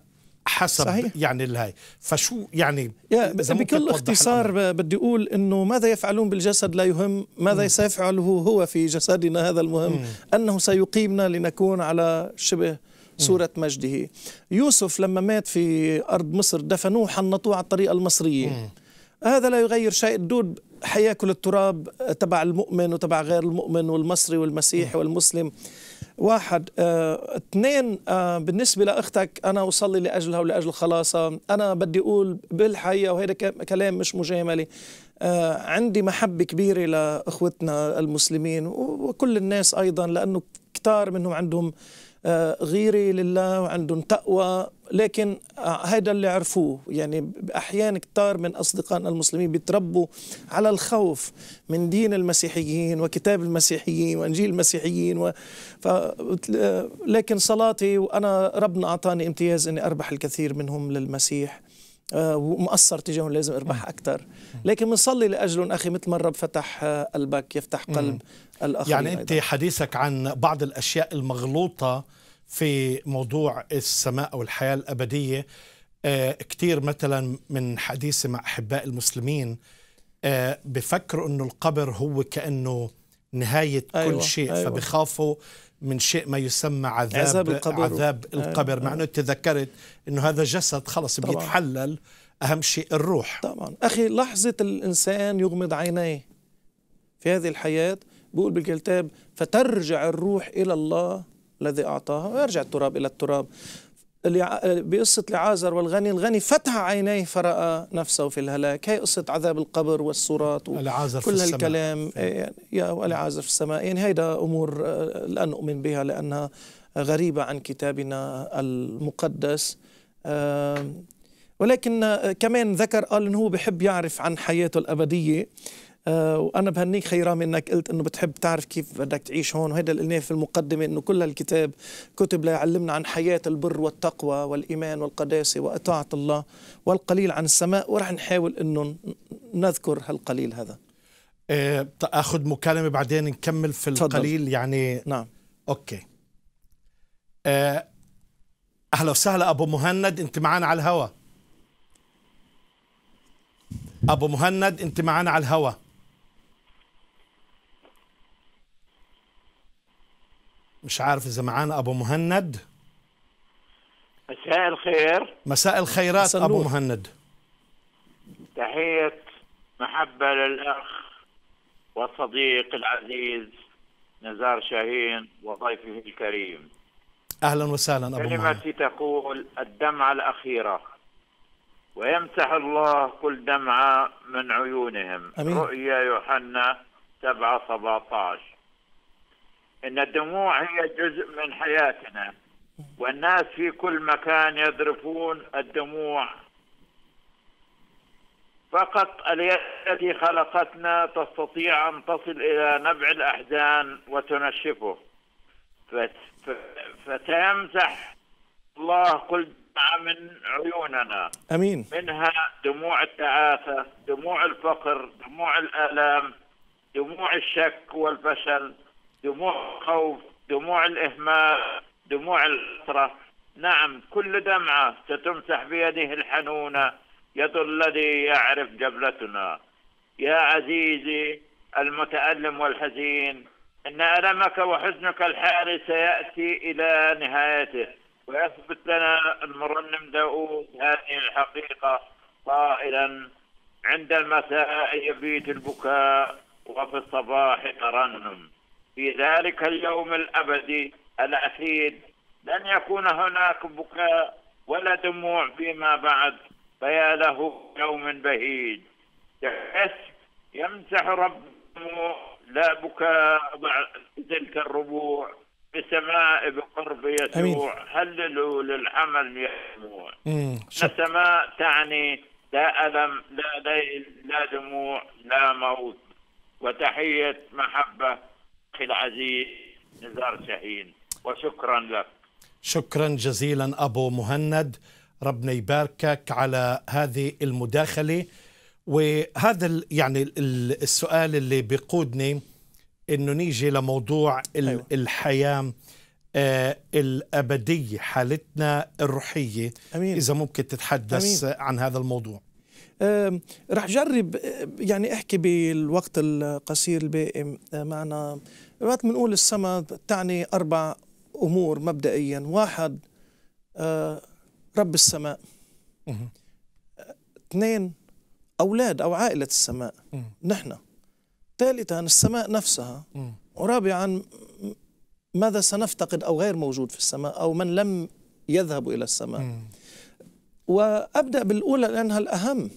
حسب صحيح. يعني الهاي فشو يعني بكل اختصار بدي اقول انه ماذا يفعلون بالجسد لا يهم ماذا سيفعله هو في جسدنا هذا المهم م. انه سيقيمنا لنكون على شبه صورة مجده يوسف لما مات في أرض مصر دفنوه حنطوه على الطريقة المصرية مم. هذا لا يغير شيء الدود حياكل التراب تبع المؤمن وتبع غير المؤمن والمصري والمسيحي والمسلم واحد آه، اثنين آه، بالنسبة لأختك أنا أصلي لأجلها ولأجل خلاصها أنا بدي أقول بالحقيقة وهذا كلام مش مجاملة آه، عندي محبة كبيرة لأخوتنا المسلمين وكل الناس أيضا لأنه كتار منهم عندهم آه، غيرة لله وعندهم تقوى لكن هذا آه، اللي عرفوه يعني أحيان كتار من أصدقائنا المسلمين بيتربوا على الخوف من دين المسيحيين وكتاب المسيحيين وإنجيل المسيحيين و... ف... لكن صلاتي وأنا ربنا أعطاني امتياز أني أربح الكثير منهم للمسيح آه، ومقصر تجاههم لازم اربح اكثر لكن بنصلي لاجلهم اخي مثل ما الرب فتح قلبك آه، يفتح قلب الاخرين يعني انت أيضاً. حديثك عن بعض الاشياء المغلوطه في موضوع السماء أو الحياة الأبدية آه، كثير مثلا من حديثي مع أحباء المسلمين آه، بفكروا أنه القبر هو كأنه نهاية أيوة كل شيء أيوة فبخافوا من شيء ما يسمى عذاب عذاب القبر, عذاب أيوة، القبر أيوة مع أنه تذكرت أنه هذا جسد خلص بيتحلل أهم شيء الروح طبعا أخي لحظة الإنسان يغمض عينيه في هذه الحياة بيقول بالكتاب فترجع الروح إلى الله الذي أعطاها ويرجع التراب إلى التراب بقصة لعازر والغني الغني فتح عينيه فرأى نفسه في الهلاك هي قصة عذاب القبر والصراط والعازر كل هالكلام يعني يا ولعازر في السماء يعني هيدا أمور آه، لا نؤمن بها لأنها غريبة عن كتابنا المقدس ولكن آه، كمان ذكر قال إنه هو بحب يعرف عن حياته الأبدية آه، وانا بهنيك خيره انك قلت انه بتحب تعرف كيف بدك تعيش هون وهيدا اللي قلناه في المقدمه انه كل الكتاب كتب ليعلمنا عن حياه البر والتقوى والايمان والقداسه وطاعه الله والقليل عن السماء ورح نحاول انه نذكر هالقليل هذا أه طيب، اخذ مكالمه بعدين نكمل في تفضل. القليل يعني نعم اوكي آه، اهلا وسهلا ابو مهند انت معنا على الهوا ابو مهند انت معنا على الهوا مش عارف اذا معانا ابو مهند مساء الخير مساء الخيرات مساء ابو مهند تحيه محبه للاخ والصديق العزيز نزار شاهين وضيفه الكريم اهلا وسهلا ابو مهند كلمتي تقول الدمعه الاخيره ويمسح الله كل دمعه من عيونهم أمين. رؤيا يوحنا 7 17 ان الدموع هي جزء من حياتنا والناس في كل مكان يذرفون الدموع فقط اليد التي خلقتنا تستطيع ان تصل الى نبع الاحزان وتنشفه فتمسح الله كل دمعة من عيوننا امين منها دموع التعاسه دموع الفقر دموع الالام دموع الشك والفشل دموع الخوف دموع الإهمال دموع الحسرة نعم كل دمعة ستمسح بيده الحنونة يد الذي يعرف جبلتنا يا عزيزي المتألم والحزين إن ألمك وحزنك الحار سيأتي إلى نهايته ويثبت لنا المرنم داوود هذه الحقيقة قائلا عند المساء يبيت البكاء وفي الصباح ترنم في ذلك اليوم الأبدي الأخير لن يكون هناك بكاء ولا دموع فيما بعد فيا له يوم بهيج يحس يمسح رب لا بكاء بعد تلك الربوع بسماء بقرب يسوع هللوا للحمل دموع السماء تعني لا ألم لا ليل لا دموع لا موت وتحية محبة اخي العزيز نزار شاهين وشكرا لك شكرا جزيلا ابو مهند ربنا يباركك على هذه المداخله وهذا يعني السؤال اللي بيقودني انه نيجي لموضوع أيوة. الحياه آه، الابديه حالتنا الروحيه أمين. اذا ممكن تتحدث أمين. عن هذا الموضوع أه رح جرب آه، يعني احكي بالوقت القصير الباقي آه، معنا وقت بنقول السما تعني أربع أمور مبدئيا واحد آه، رب السماء اثنين أولاد أو عائلة السماء نحن ثالثا السماء نفسها ورابعا ماذا سنفتقد أو غير موجود في السماء أو من لم يذهب إلى السماء وأبدأ بالأولى لأنها الأهم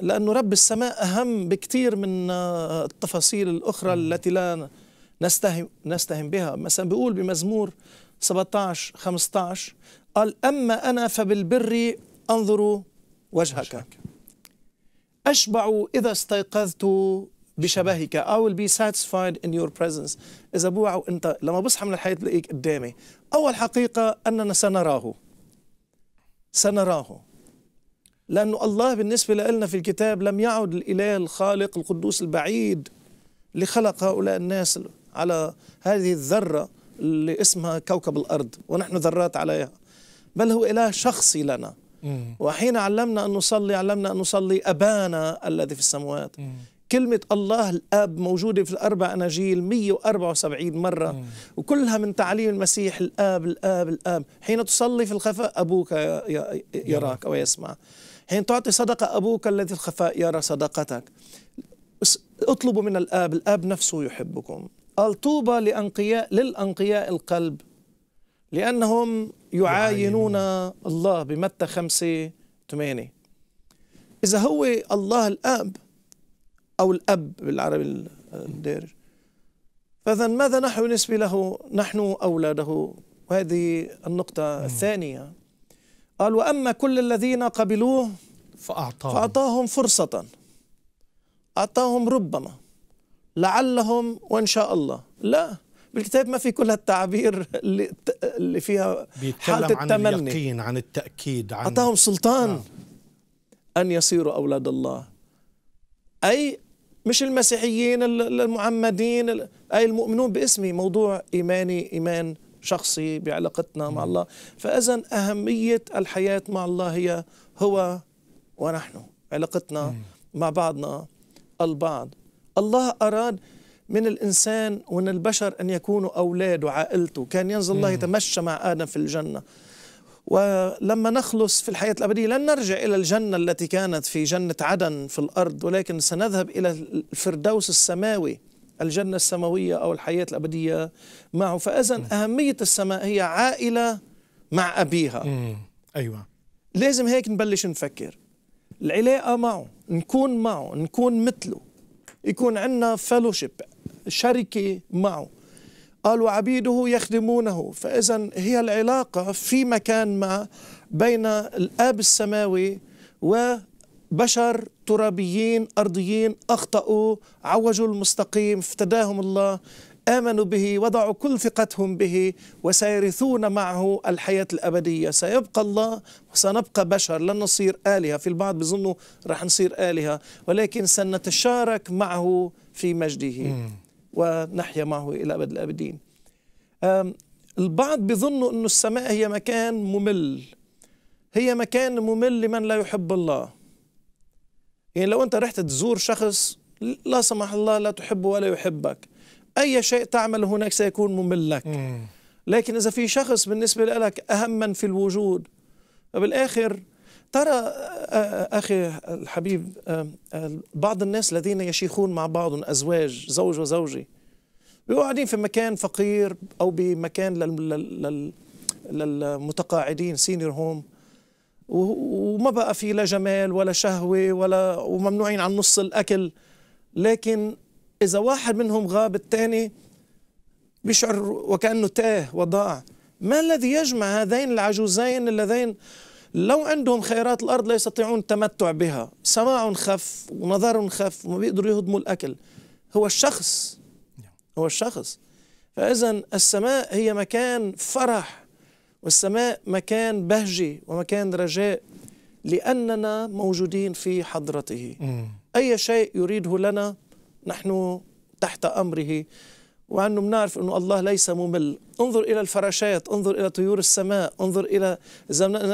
لأنه رب السماء أهم بكثير من آه، التفاصيل الأخرى التي لا نستهم, نستهم بها مثلا بيقول بمزمور 17 15 قال أما أنا فبالبر أنظر وجهك أشبع إذا استيقظت بشبهك I will be satisfied in your presence إذا بوعوا أنت لما بصحى من الحياة بلاقيك قدامي أول حقيقة أننا سنراه سنراه لأنه الله بالنسبة لنا في الكتاب لم يعد الإله الخالق القدوس البعيد لخلق هؤلاء الناس على هذه الذرة اللي اسمها كوكب الأرض ونحن ذرات عليها بل هو إله شخصي لنا وحين علمنا أن نصلي علمنا أن نصلي أبانا الذي في السماوات كلمة الله الأب موجودة في الأربع أناجيل 174 مرة مم. وكلها من تعليم المسيح الآب الآب الآب حين تصلي في الخفاء أبوك يراك أو يسمع حين تعطي صدقة أبوك الذي الخفاء يرى صدقتك اطلبوا من الآب الآب نفسه يحبكم قال طوبى لأنقياء للأنقياء القلب لأنهم يعاينون الله بمتى خمسة ثمانية إذا هو الله الآب أو الأب بالعربي الدارج فإذا ماذا نحن بالنسبة له نحن أولاده وهذه النقطة الثانية قال وأما كل الذين قبلوه فأعطاهم فأعطاهم فرصة أعطاهم ربما لعلهم وإن شاء الله لا بالكتاب ما في كل هالتعابير اللي, اللي فيها حالة عن التمني عن اليقين عن التأكيد عن أعطاهم سلطان نعم. أن يصيروا أولاد الله أي مش المسيحيين المعمدين أي المؤمنون باسمي موضوع إيماني إيمان شخصي بعلاقتنا مع الله فإذا أهمية الحياة مع الله هي هو ونحن علاقتنا مع بعضنا البعض الله أراد من الإنسان ومن البشر أن يكونوا أولاد وعائلته كان ينزل الله يتمشى مع آدم في الجنة ولما نخلص في الحياة الأبدية لن نرجع إلى الجنة التي كانت في جنة عدن في الأرض ولكن سنذهب إلى الفردوس السماوي الجنة السماوية أو الحياة الأبدية معه فإذا أهمية السماء هي عائلة مع أبيها مم. أيوة لازم هيك نبلش نفكر العلاقة معه نكون معه نكون مثله يكون عندنا فلوشيب شركة معه قالوا عبيده يخدمونه فإذا هي العلاقة في مكان ما بين الآب السماوي و بشر ترابيين أرضيين أخطأوا عوجوا المستقيم افتداهم الله آمنوا به وضعوا كل ثقتهم به وسيرثون معه الحياة الأبدية سيبقى الله وسنبقى بشر لن نصير آلهة في البعض بيظنوا رح نصير آلهة ولكن سنتشارك معه في مجده ونحيا معه إلى أبد الأبدين البعض بيظنوا أن السماء هي مكان ممل هي مكان ممل لمن لا يحب الله يعني لو أنت رحت تزور شخص لا سمح الله لا تحبه ولا يحبك أي شيء تعمله هناك سيكون ممل لك لكن إذا في شخص بالنسبة لك اهم من في الوجود فبالاخر ترى آه، آه، أخي الحبيب آه، بعض الناس الذين يشيخون مع بعضهم أزواج زوج وزوجة بيقعدين في مكان فقير أو بمكان للمتقاعدين سينيور هوم وما بقى في لا جمال ولا شهوة ولا وممنوعين عن نص الأكل لكن إذا واحد منهم غاب الثاني بيشعر وكأنه تاه وضاع ما الذي يجمع هذين العجوزين اللذين لو عندهم خيرات الأرض لا يستطيعون التمتع بها سماع خف ونظر خف وما بيقدروا يهضموا الأكل هو الشخص نعم. هو الشخص فإذا السماء هي مكان فرح والسماء مكان بهجة ومكان رجاء لأننا موجودين في حضرته أي شيء يريده لنا نحن تحت أمره وأنه بنعرف أنه الله ليس ممل انظر إلى الفراشات انظر إلى طيور السماء انظر إلى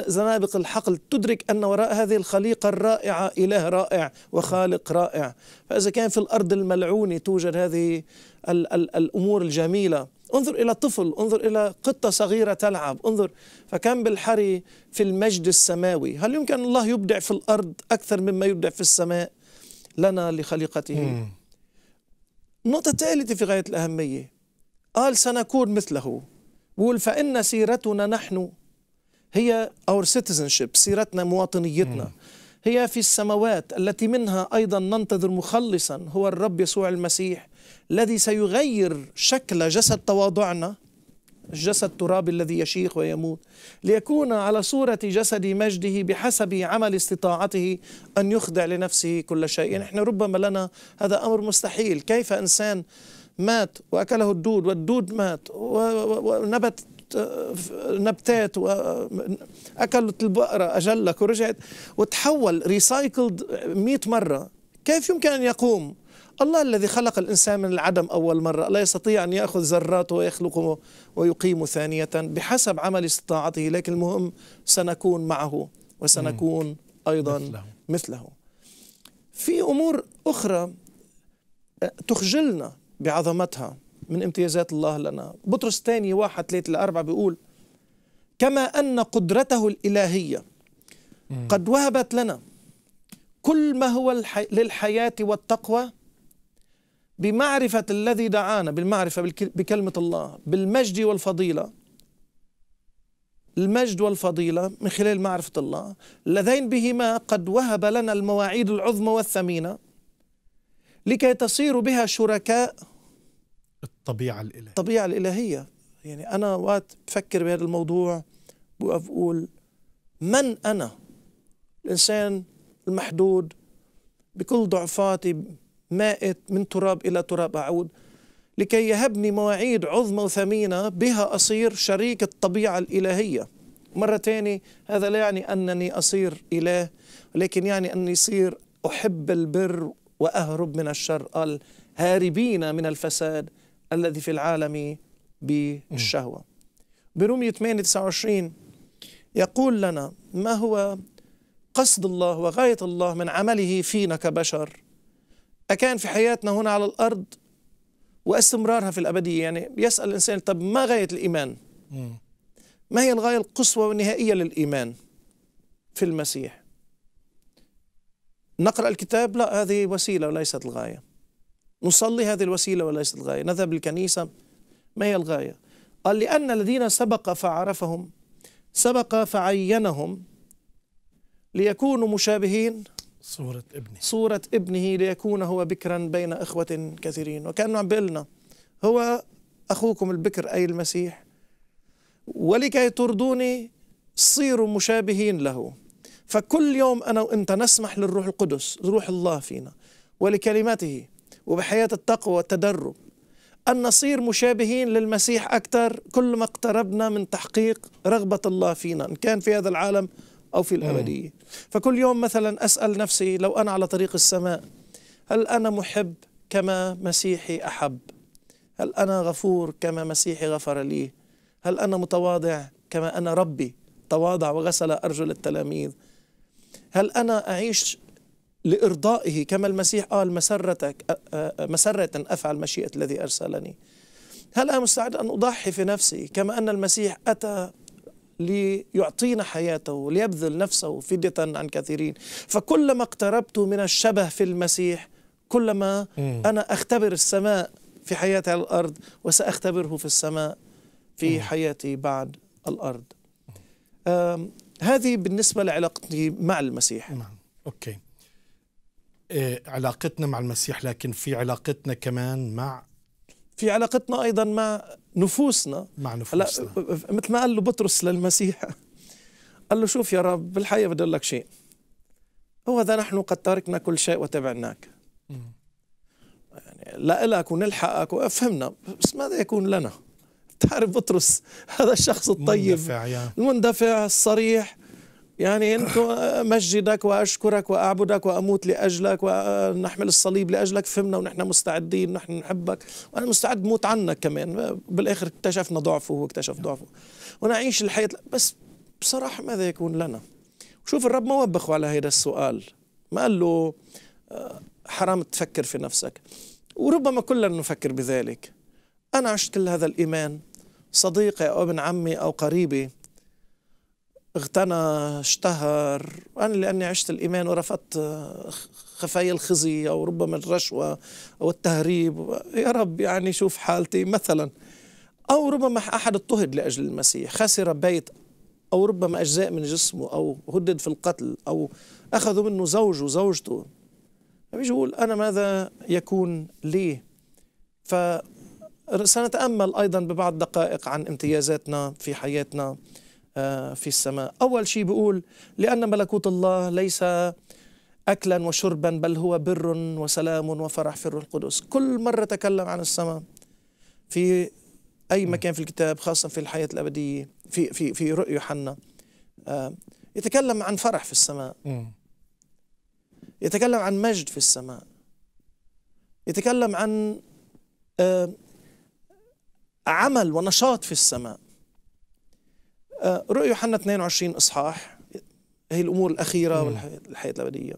زنابق الحقل تدرك أن وراء هذه الخليقة الرائعة إله رائع وخالق رائع فإذا كان في الأرض الملعونة توجد هذه الأمور الجميلة انظر إلى طفل انظر إلى قطة صغيرة تلعب انظر فكان بالحري في المجد السماوي هل يمكن الله يبدع في الأرض أكثر مما يبدع في السماء لنا لخليقته نقطة النقطة الثالثة في غاية الأهمية قال سنكون مثله بقول فإن سيرتنا نحن هي اور citizenship سيرتنا مواطنيتنا هي في السماوات التي منها أيضا ننتظر مخلصا هو الرب يسوع المسيح الذي سيغير شكل جسد تواضعنا الجسد الترابي الذي يشيخ ويموت ليكون على صورة جسد مجده بحسب عمل استطاعته أن يخضع لنفسه كل شيء نحن يعني ربما لنا هذا أمر مستحيل كيف إنسان مات وأكله الدود والدود مات ونبت نبتات وأكلت البقرة أجلك ورجعت وتحول ريسايكلد 100 مرة كيف يمكن أن يقوم الله الذي خلق الإنسان من العدم أول مرة لا يستطيع أن يأخذ ذراته ويخلقه ويقيم ثانية بحسب عمل استطاعته لكن المهم سنكون معه وسنكون أيضا مثله, مثله. في أمور أخرى آه، تخجلنا بعظمتها من امتيازات الله لنا بطرس الثاني واحد ثلاثة الأربعة بيقول كما أن قدرته الإلهية قد وهبت لنا كل ما هو للحياة والتقوى بمعرفة الذي دعانا بالمعرفة بكلمة الله بالمجد والفضيلة المجد والفضيلة من خلال معرفة الله اللذين بهما قد وهب لنا المواعيد العظمى والثمينة لكي تصير بها شركاء الطبيعة الإلهية الطبيعة الإلهية يعني أنا وقت بفكر بهذا الموضوع بوقف أقول من أنا الإنسان المحدود بكل ضعفاتي مائت من تراب إلى تراب أعود لكي يهبني مواعيد عظمى وثمينة بها أصير شريك الطبيعة الإلهية مرة تاني هذا لا يعني أنني أصير إله ولكن يعني أني أصير أحب البر وأهرب من الشر الهاربين من الفساد الذي في العالم بالشهوة برومية 8 29 يقول لنا ما هو قصد الله وغاية الله من عمله فينا كبشر أكان في حياتنا هنا على الأرض واستمرارها في الأبدية يعني يسأل الإنسان طب ما غاية الإيمان ما هي الغاية القصوى والنهائية للإيمان في المسيح نقرأ الكتاب لا هذه وسيلة وليست الغاية نصلي هذه الوسيلة وليست الغاية نذهب للكنيسة ما هي الغاية قال لأن الذين سبق فعرفهم سبق فعينهم ليكونوا مشابهين صورة ابنه صورة ابنه ليكون هو بكرا بين إخوة كثيرين وكأنه عم بيقلنا هو أخوكم البكر أي المسيح ولكي ترضوني صيروا مشابهين له فكل يوم أنا وأنت نسمح للروح القدس روح الله فينا ولكلمته وبحياة التقوى والتدرب أن نصير مشابهين للمسيح أكثر كل ما اقتربنا من تحقيق رغبة الله فينا إن كان في هذا العالم أو في الأبدية فكل يوم مثلا أسأل نفسي لو أنا على طريق السماء هل أنا محب كما مسيحي أحب هل أنا غفور كما مسيحي غفر لي هل أنا متواضع كما أنا ربي تواضع وغسل أرجل التلاميذ هل أنا أعيش لإرضائه كما المسيح قال مسرتك مسرة أفعل مشيئة الذي أرسلني هل أنا مستعد أن أضحي في نفسي كما أن المسيح أتى ليعطينا حياته ليبذل نفسه فدية عن كثيرين فكلما اقتربت من الشبه في المسيح كلما أنا أختبر السماء في حياتي على الأرض وسأختبره في السماء في حياتي بعد الأرض هذه بالنسبة لعلاقتي مع المسيح نعم أوكي آه، علاقتنا مع المسيح لكن في علاقتنا كمان مع في علاقتنا ايضا مع نفوسنا مع نفوسنا مثل ما قال له بطرس للمسيح قال له شوف يا رب بالحقيقه بدي اقول لك شيء هو ذا نحن قد تركنا كل شيء وتبعناك يعني لا لك ونلحقك وافهمنا بس ماذا يكون لنا تعرف بطرس هذا الشخص الطيب المندفع, المندفع الصريح يعني أنت مسجدك وأشكرك وأعبدك وأموت لأجلك ونحمل الصليب لأجلك فهمنا ونحن مستعدين نحن نحبك وأنا مستعد موت عنك كمان بالآخر اكتشفنا ضعفه واكتشف ضعفه ونعيش الحياة بس بصراحة ماذا يكون لنا شوف الرب ما وبخه على هذا السؤال ما قال له آه، حرام تفكر في نفسك وربما كلنا نفكر بذلك أنا عشت كل هذا الإيمان صديقي أو ابن عمي أو قريبي اغتنى اشتهر أنا لأني عشت الإيمان ورفضت آه، خفايا الخزي أو ربما الرشوة أو التهريب يا رب يعني شوف حالتي مثلا أو ربما أحد اضطهد لأجل المسيح خسر بيت أو ربما أجزاء من جسمه أو هدد في القتل أو أخذوا منه زوجه وزوجته فبيجي يقول أنا ماذا يكون لي سنتامل أيضا ببعض دقائق عن امتيازاتنا في حياتنا آه، في السماء أول شيء بيقول لأن ملكوت الله ليس أكلا وشربا بل هو بر وسلام وفرح في الروح القدس كل مرة تكلم عن السماء في أي مكان في الكتاب خاصة في الحياة الأبدية في في في رؤية يوحنا آه، يتكلم عن فرح في السماء يتكلم عن مجد في السماء يتكلم عن آه، عمل ونشاط في السماء آه، رؤية يوحنا 22 إصحاح هي الأمور الأخيرة والحياة الأبدية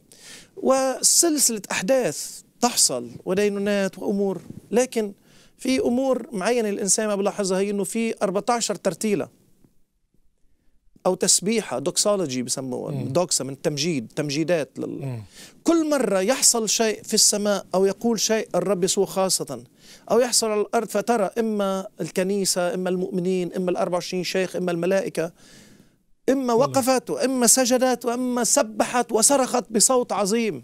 وسلسلة أحداث تحصل ودينونات وأمور لكن في أمور معينة الإنسان ما بلاحظها هي أنه في 14 ترتيلة أو تسبيحة دوكسولوجي بسموها دوكسا من التمجيد تمجيدات لل... كل مرة يحصل شيء في السماء أو يقول شيء الرب يسوع خاصة أو يحصل على الأرض فترى إما الكنيسة إما المؤمنين إما الأربع وعشرين شيخ إما الملائكة إما وقفت وإما سجدت وإما سبحت وصرخت بصوت عظيم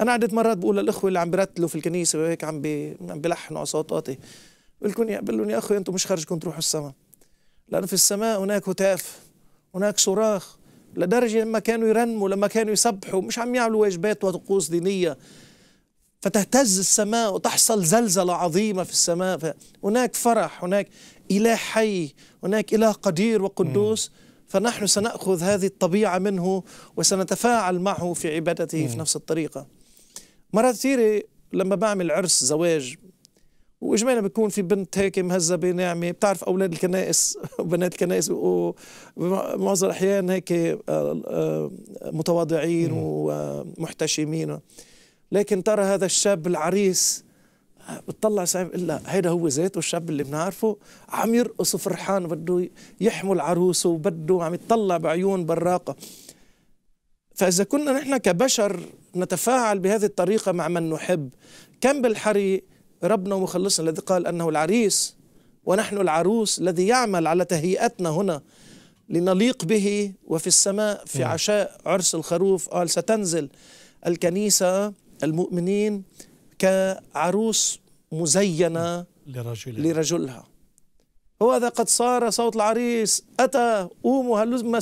أنا عدة مرات بقول للإخوة اللي عم برتلوا في الكنيسة وهيك عم, بلحنوا عم بلحنوا بقول لكم يا بقول لهم يا أخوي أنتم مش خارجكم تروحوا السماء لأنه في السماء هناك هتاف هناك صراخ لدرجة لما كانوا يرنموا لما كانوا يسبحوا مش عم يعملوا واجبات وطقوس دينية فتهتز السماء وتحصل زلزلة عظيمة في السماء هناك فرح هناك إله حي هناك إله قدير وقدوس مم. فنحن سنأخذ هذه الطبيعة منه وسنتفاعل معه في عبادته مم. في نفس الطريقة مرات كثيرة لما بعمل عرس زواج واجمالا بيكون في بنت هيك مهزه بنعمه بتعرف اولاد الكنائس وبنات الكنائس ومعظم الاحيان هيك آه، آه، متواضعين ومحتشمين لكن ترى هذا الشاب العريس بتطلع صعب الا هيدا هو ذاته الشاب اللي بنعرفه عم يرقص فرحان بده يحمل عروسه وبده عم يتطلع بعيون براقه فاذا كنا نحن كبشر نتفاعل بهذه الطريقه مع من نحب كم بالحري ربنا ومخلصنا الذي قال انه العريس ونحن العروس الذي يعمل على تهيئتنا هنا لنليق به وفي السماء في نعم. عشاء عرس الخروف قال ستنزل الكنيسه المؤمنين كعروس مزينة لرجلها, لرجلها. وهذا قد صار صوت العريس أتى قوموا هلما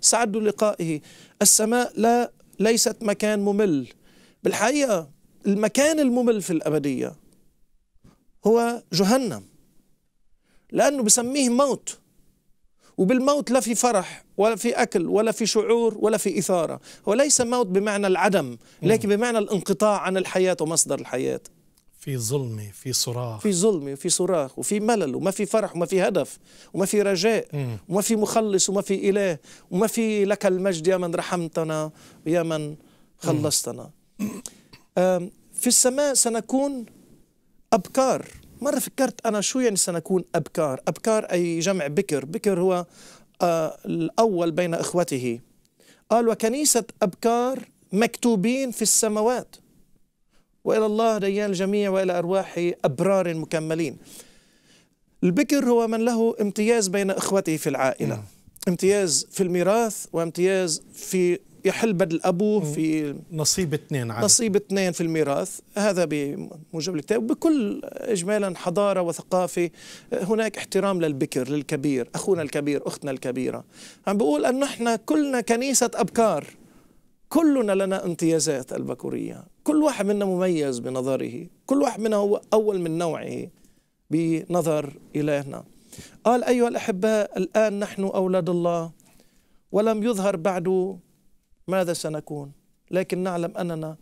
استعدوا لقائه السماء لا ليست مكان ممل بالحقيقة المكان الممل في الأبدية هو جهنم لأنه بسميه موت وبالموت لا في فرح ولا في أكل ولا في شعور ولا في إثارة وليس موت بمعنى العدم لكن بمعنى الانقطاع عن الحياة ومصدر الحياة في ظلمة في صراخ في ظلمة وفي صراخ وفي ملل وما في فرح وما في هدف وما في رجاء وما في مخلص وما في إله وما في لك المجد يا من رحمتنا يا من خلصتنا في السماء سنكون أبكار مرة فكرت أنا شو يعني سنكون أبكار أبكار أي جمع بكر بكر هو آه، الأول بين إخوته قال وكنيسة أبكار مكتوبين في السماوات وإلى الله ديان الجميع وإلى أرواح أبرار مكملين البكر هو من له امتياز بين إخوته في العائلة امتياز في الميراث وامتياز في يحل بدل ابوه في نصيب اثنين عادة. نصيب اثنين في الميراث هذا بموجب الكتاب بكل اجمالا حضاره وثقافه هناك احترام للبكر للكبير اخونا الكبير اختنا الكبيره عم بقول ان نحن كلنا كنيسه ابكار كلنا لنا امتيازات البكوريه كل واحد منا مميز بنظره كل واحد منا هو اول من نوعه بنظر الهنا قال ايها الاحباء الان نحن اولاد الله ولم يظهر بعد ماذا سنكون لكن نعلم أننا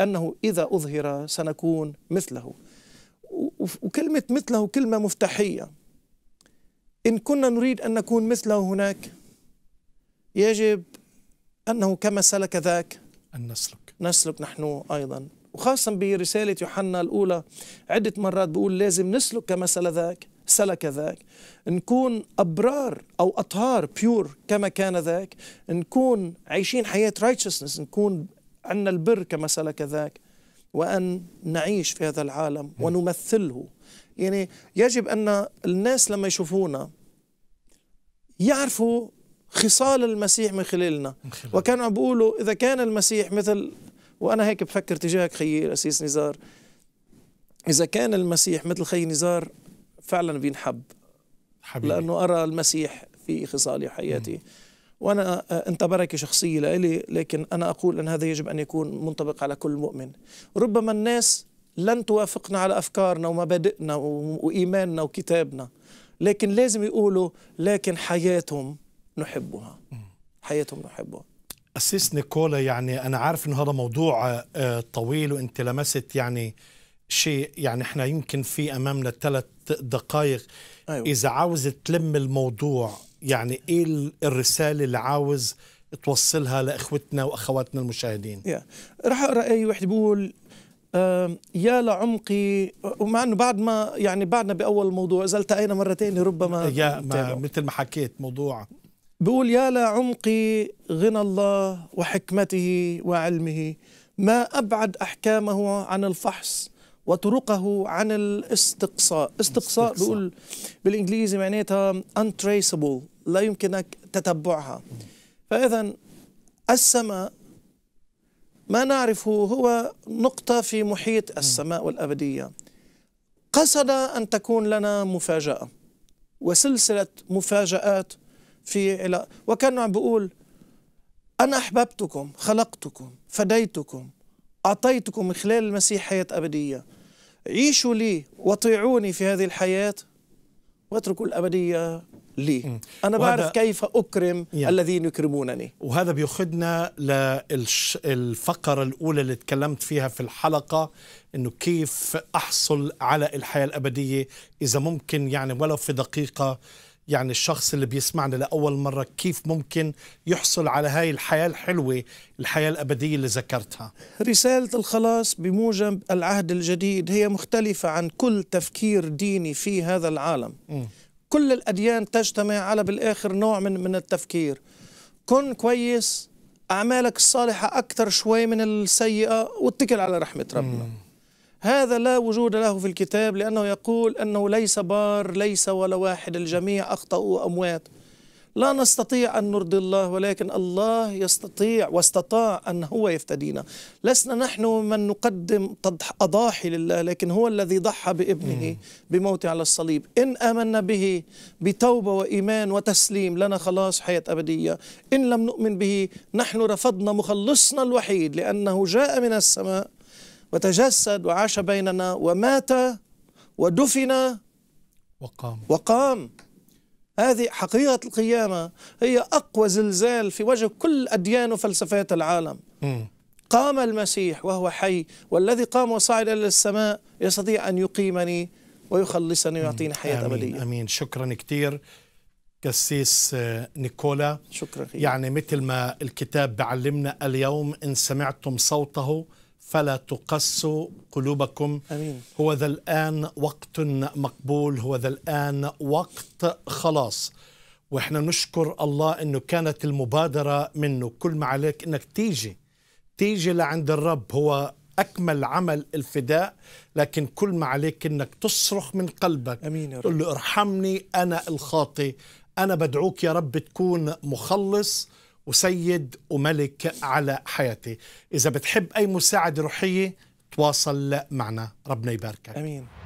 أنه إذا أظهر سنكون مثله وكلمة مثله كلمة مفتاحية إن كنا نريد أن نكون مثله هناك يجب أنه كما سلك ذاك أن نسلك نسلك نحن أيضا وخاصة برسالة يوحنا الأولى عدة مرات بقول لازم نسلك كما سلك ذاك سلك ذاك نكون أبرار أو أطهار بيور كما كان ذاك نكون عايشين حياة righteousness نكون عندنا البر كما سلك ذاك وأن نعيش في هذا العالم ونمثله يعني يجب أن الناس لما يشوفونا يعرفوا خصال المسيح من خلالنا وكانوا عم بيقولوا إذا كان المسيح مثل وأنا هيك بفكر تجاهك خيي أسيس نزار إذا كان المسيح مثل خي نزار فعلا بينحب حبيبي. لأنه أرى المسيح في خصالي حياتي مم. وأنا آه، أنت بركة شخصية لإلي لكن أنا أقول أن هذا يجب أن يكون منطبق على كل مؤمن ربما الناس لن توافقنا على أفكارنا ومبادئنا وإيماننا وكتابنا لكن لازم يقولوا لكن حياتهم نحبها حياتهم نحبها أسيس نيكولا يعني أنا عارف أن هذا موضوع آه، طويل وأنت لمست يعني شيء يعني احنا يمكن في امامنا ثلاث دقائق أيوة. اذا عاوز تلم الموضوع يعني ايه الرساله اللي عاوز توصلها لاخوتنا واخواتنا المشاهدين يا. راح اقرا اي واحد بيقول يا لعمقي ومع انه بعد ما يعني بعدنا باول الموضوع اذا التقينا مرتين ربما يا ما مثل ما حكيت موضوع بقول يا لعمقي غنى الله وحكمته وعلمه ما ابعد احكامه عن الفحص وطرقه عن الاستقصاء استقصاء بيقول بالانجليزي معناتها untraceable لا يمكنك تتبعها فاذا السماء ما نعرفه هو نقطة في محيط السماء والأبدية قصد أن تكون لنا مفاجأة وسلسلة مفاجآت في علاقة وكان عم بيقول أنا أحببتكم خلقتكم فديتكم أعطيتكم من خلال المسيح حياة أبدية عيشوا لي وطيعوني في هذه الحياة واتركوا الأبدية لي أنا بعرف كيف أكرم يعني الذين يكرمونني وهذا بيخدنا للفقرة الأولى اللي تكلمت فيها في الحلقة أنه كيف أحصل على الحياة الأبدية إذا ممكن يعني ولو في دقيقة يعني الشخص اللي بيسمعنا لأول مرة كيف ممكن يحصل على هاي الحياة الحلوة الحياة الأبدية اللي ذكرتها رسالة الخلاص بموجب العهد الجديد هي مختلفة عن كل تفكير ديني في هذا العالم م. كل الأديان تجتمع على بالآخر نوع من, من التفكير كن كويس أعمالك الصالحة أكثر شوي من السيئة واتكل على رحمة ربنا م. هذا لا وجود له في الكتاب لأنه يقول أنه ليس بار ليس ولا واحد الجميع أخطأوا أموات لا نستطيع أن نرضي الله ولكن الله يستطيع واستطاع أن هو يفتدينا لسنا نحن من نقدم أضاحي لله لكن هو الذي ضحى بابنه بموته على الصليب إن آمنا به بتوبة وإيمان وتسليم لنا خلاص حياة أبدية إن لم نؤمن به نحن رفضنا مخلصنا الوحيد لأنه جاء من السماء وتجسد وعاش بيننا ومات ودفن وقام وقام هذه حقيقة القيامة هي أقوى زلزال في وجه كل أديان وفلسفات العالم م. قام المسيح وهو حي والذي قام وصعد إلى السماء يستطيع أن يقيمني ويخلصني ويعطيني حياة أمين أبدية أمين شكرا كثير قسيس آه، نيكولا شكرا خير. يعني مثل ما الكتاب بعلمنا اليوم إن سمعتم صوته فلا تقسوا قلوبكم أمين. هو ذا الآن وقت مقبول هو ذا الآن وقت خلاص وإحنا نشكر الله أنه كانت المبادرة منه كل ما عليك أنك تيجي تيجي لعند الرب هو أكمل عمل الفداء لكن كل ما عليك أنك تصرخ من قلبك أمين تقول له ارحمني أنا الخاطي أنا بدعوك يا رب تكون مخلص وسيد وملك على حياتي إذا بتحب أي مساعدة روحية تواصل معنا ربنا يباركك أمين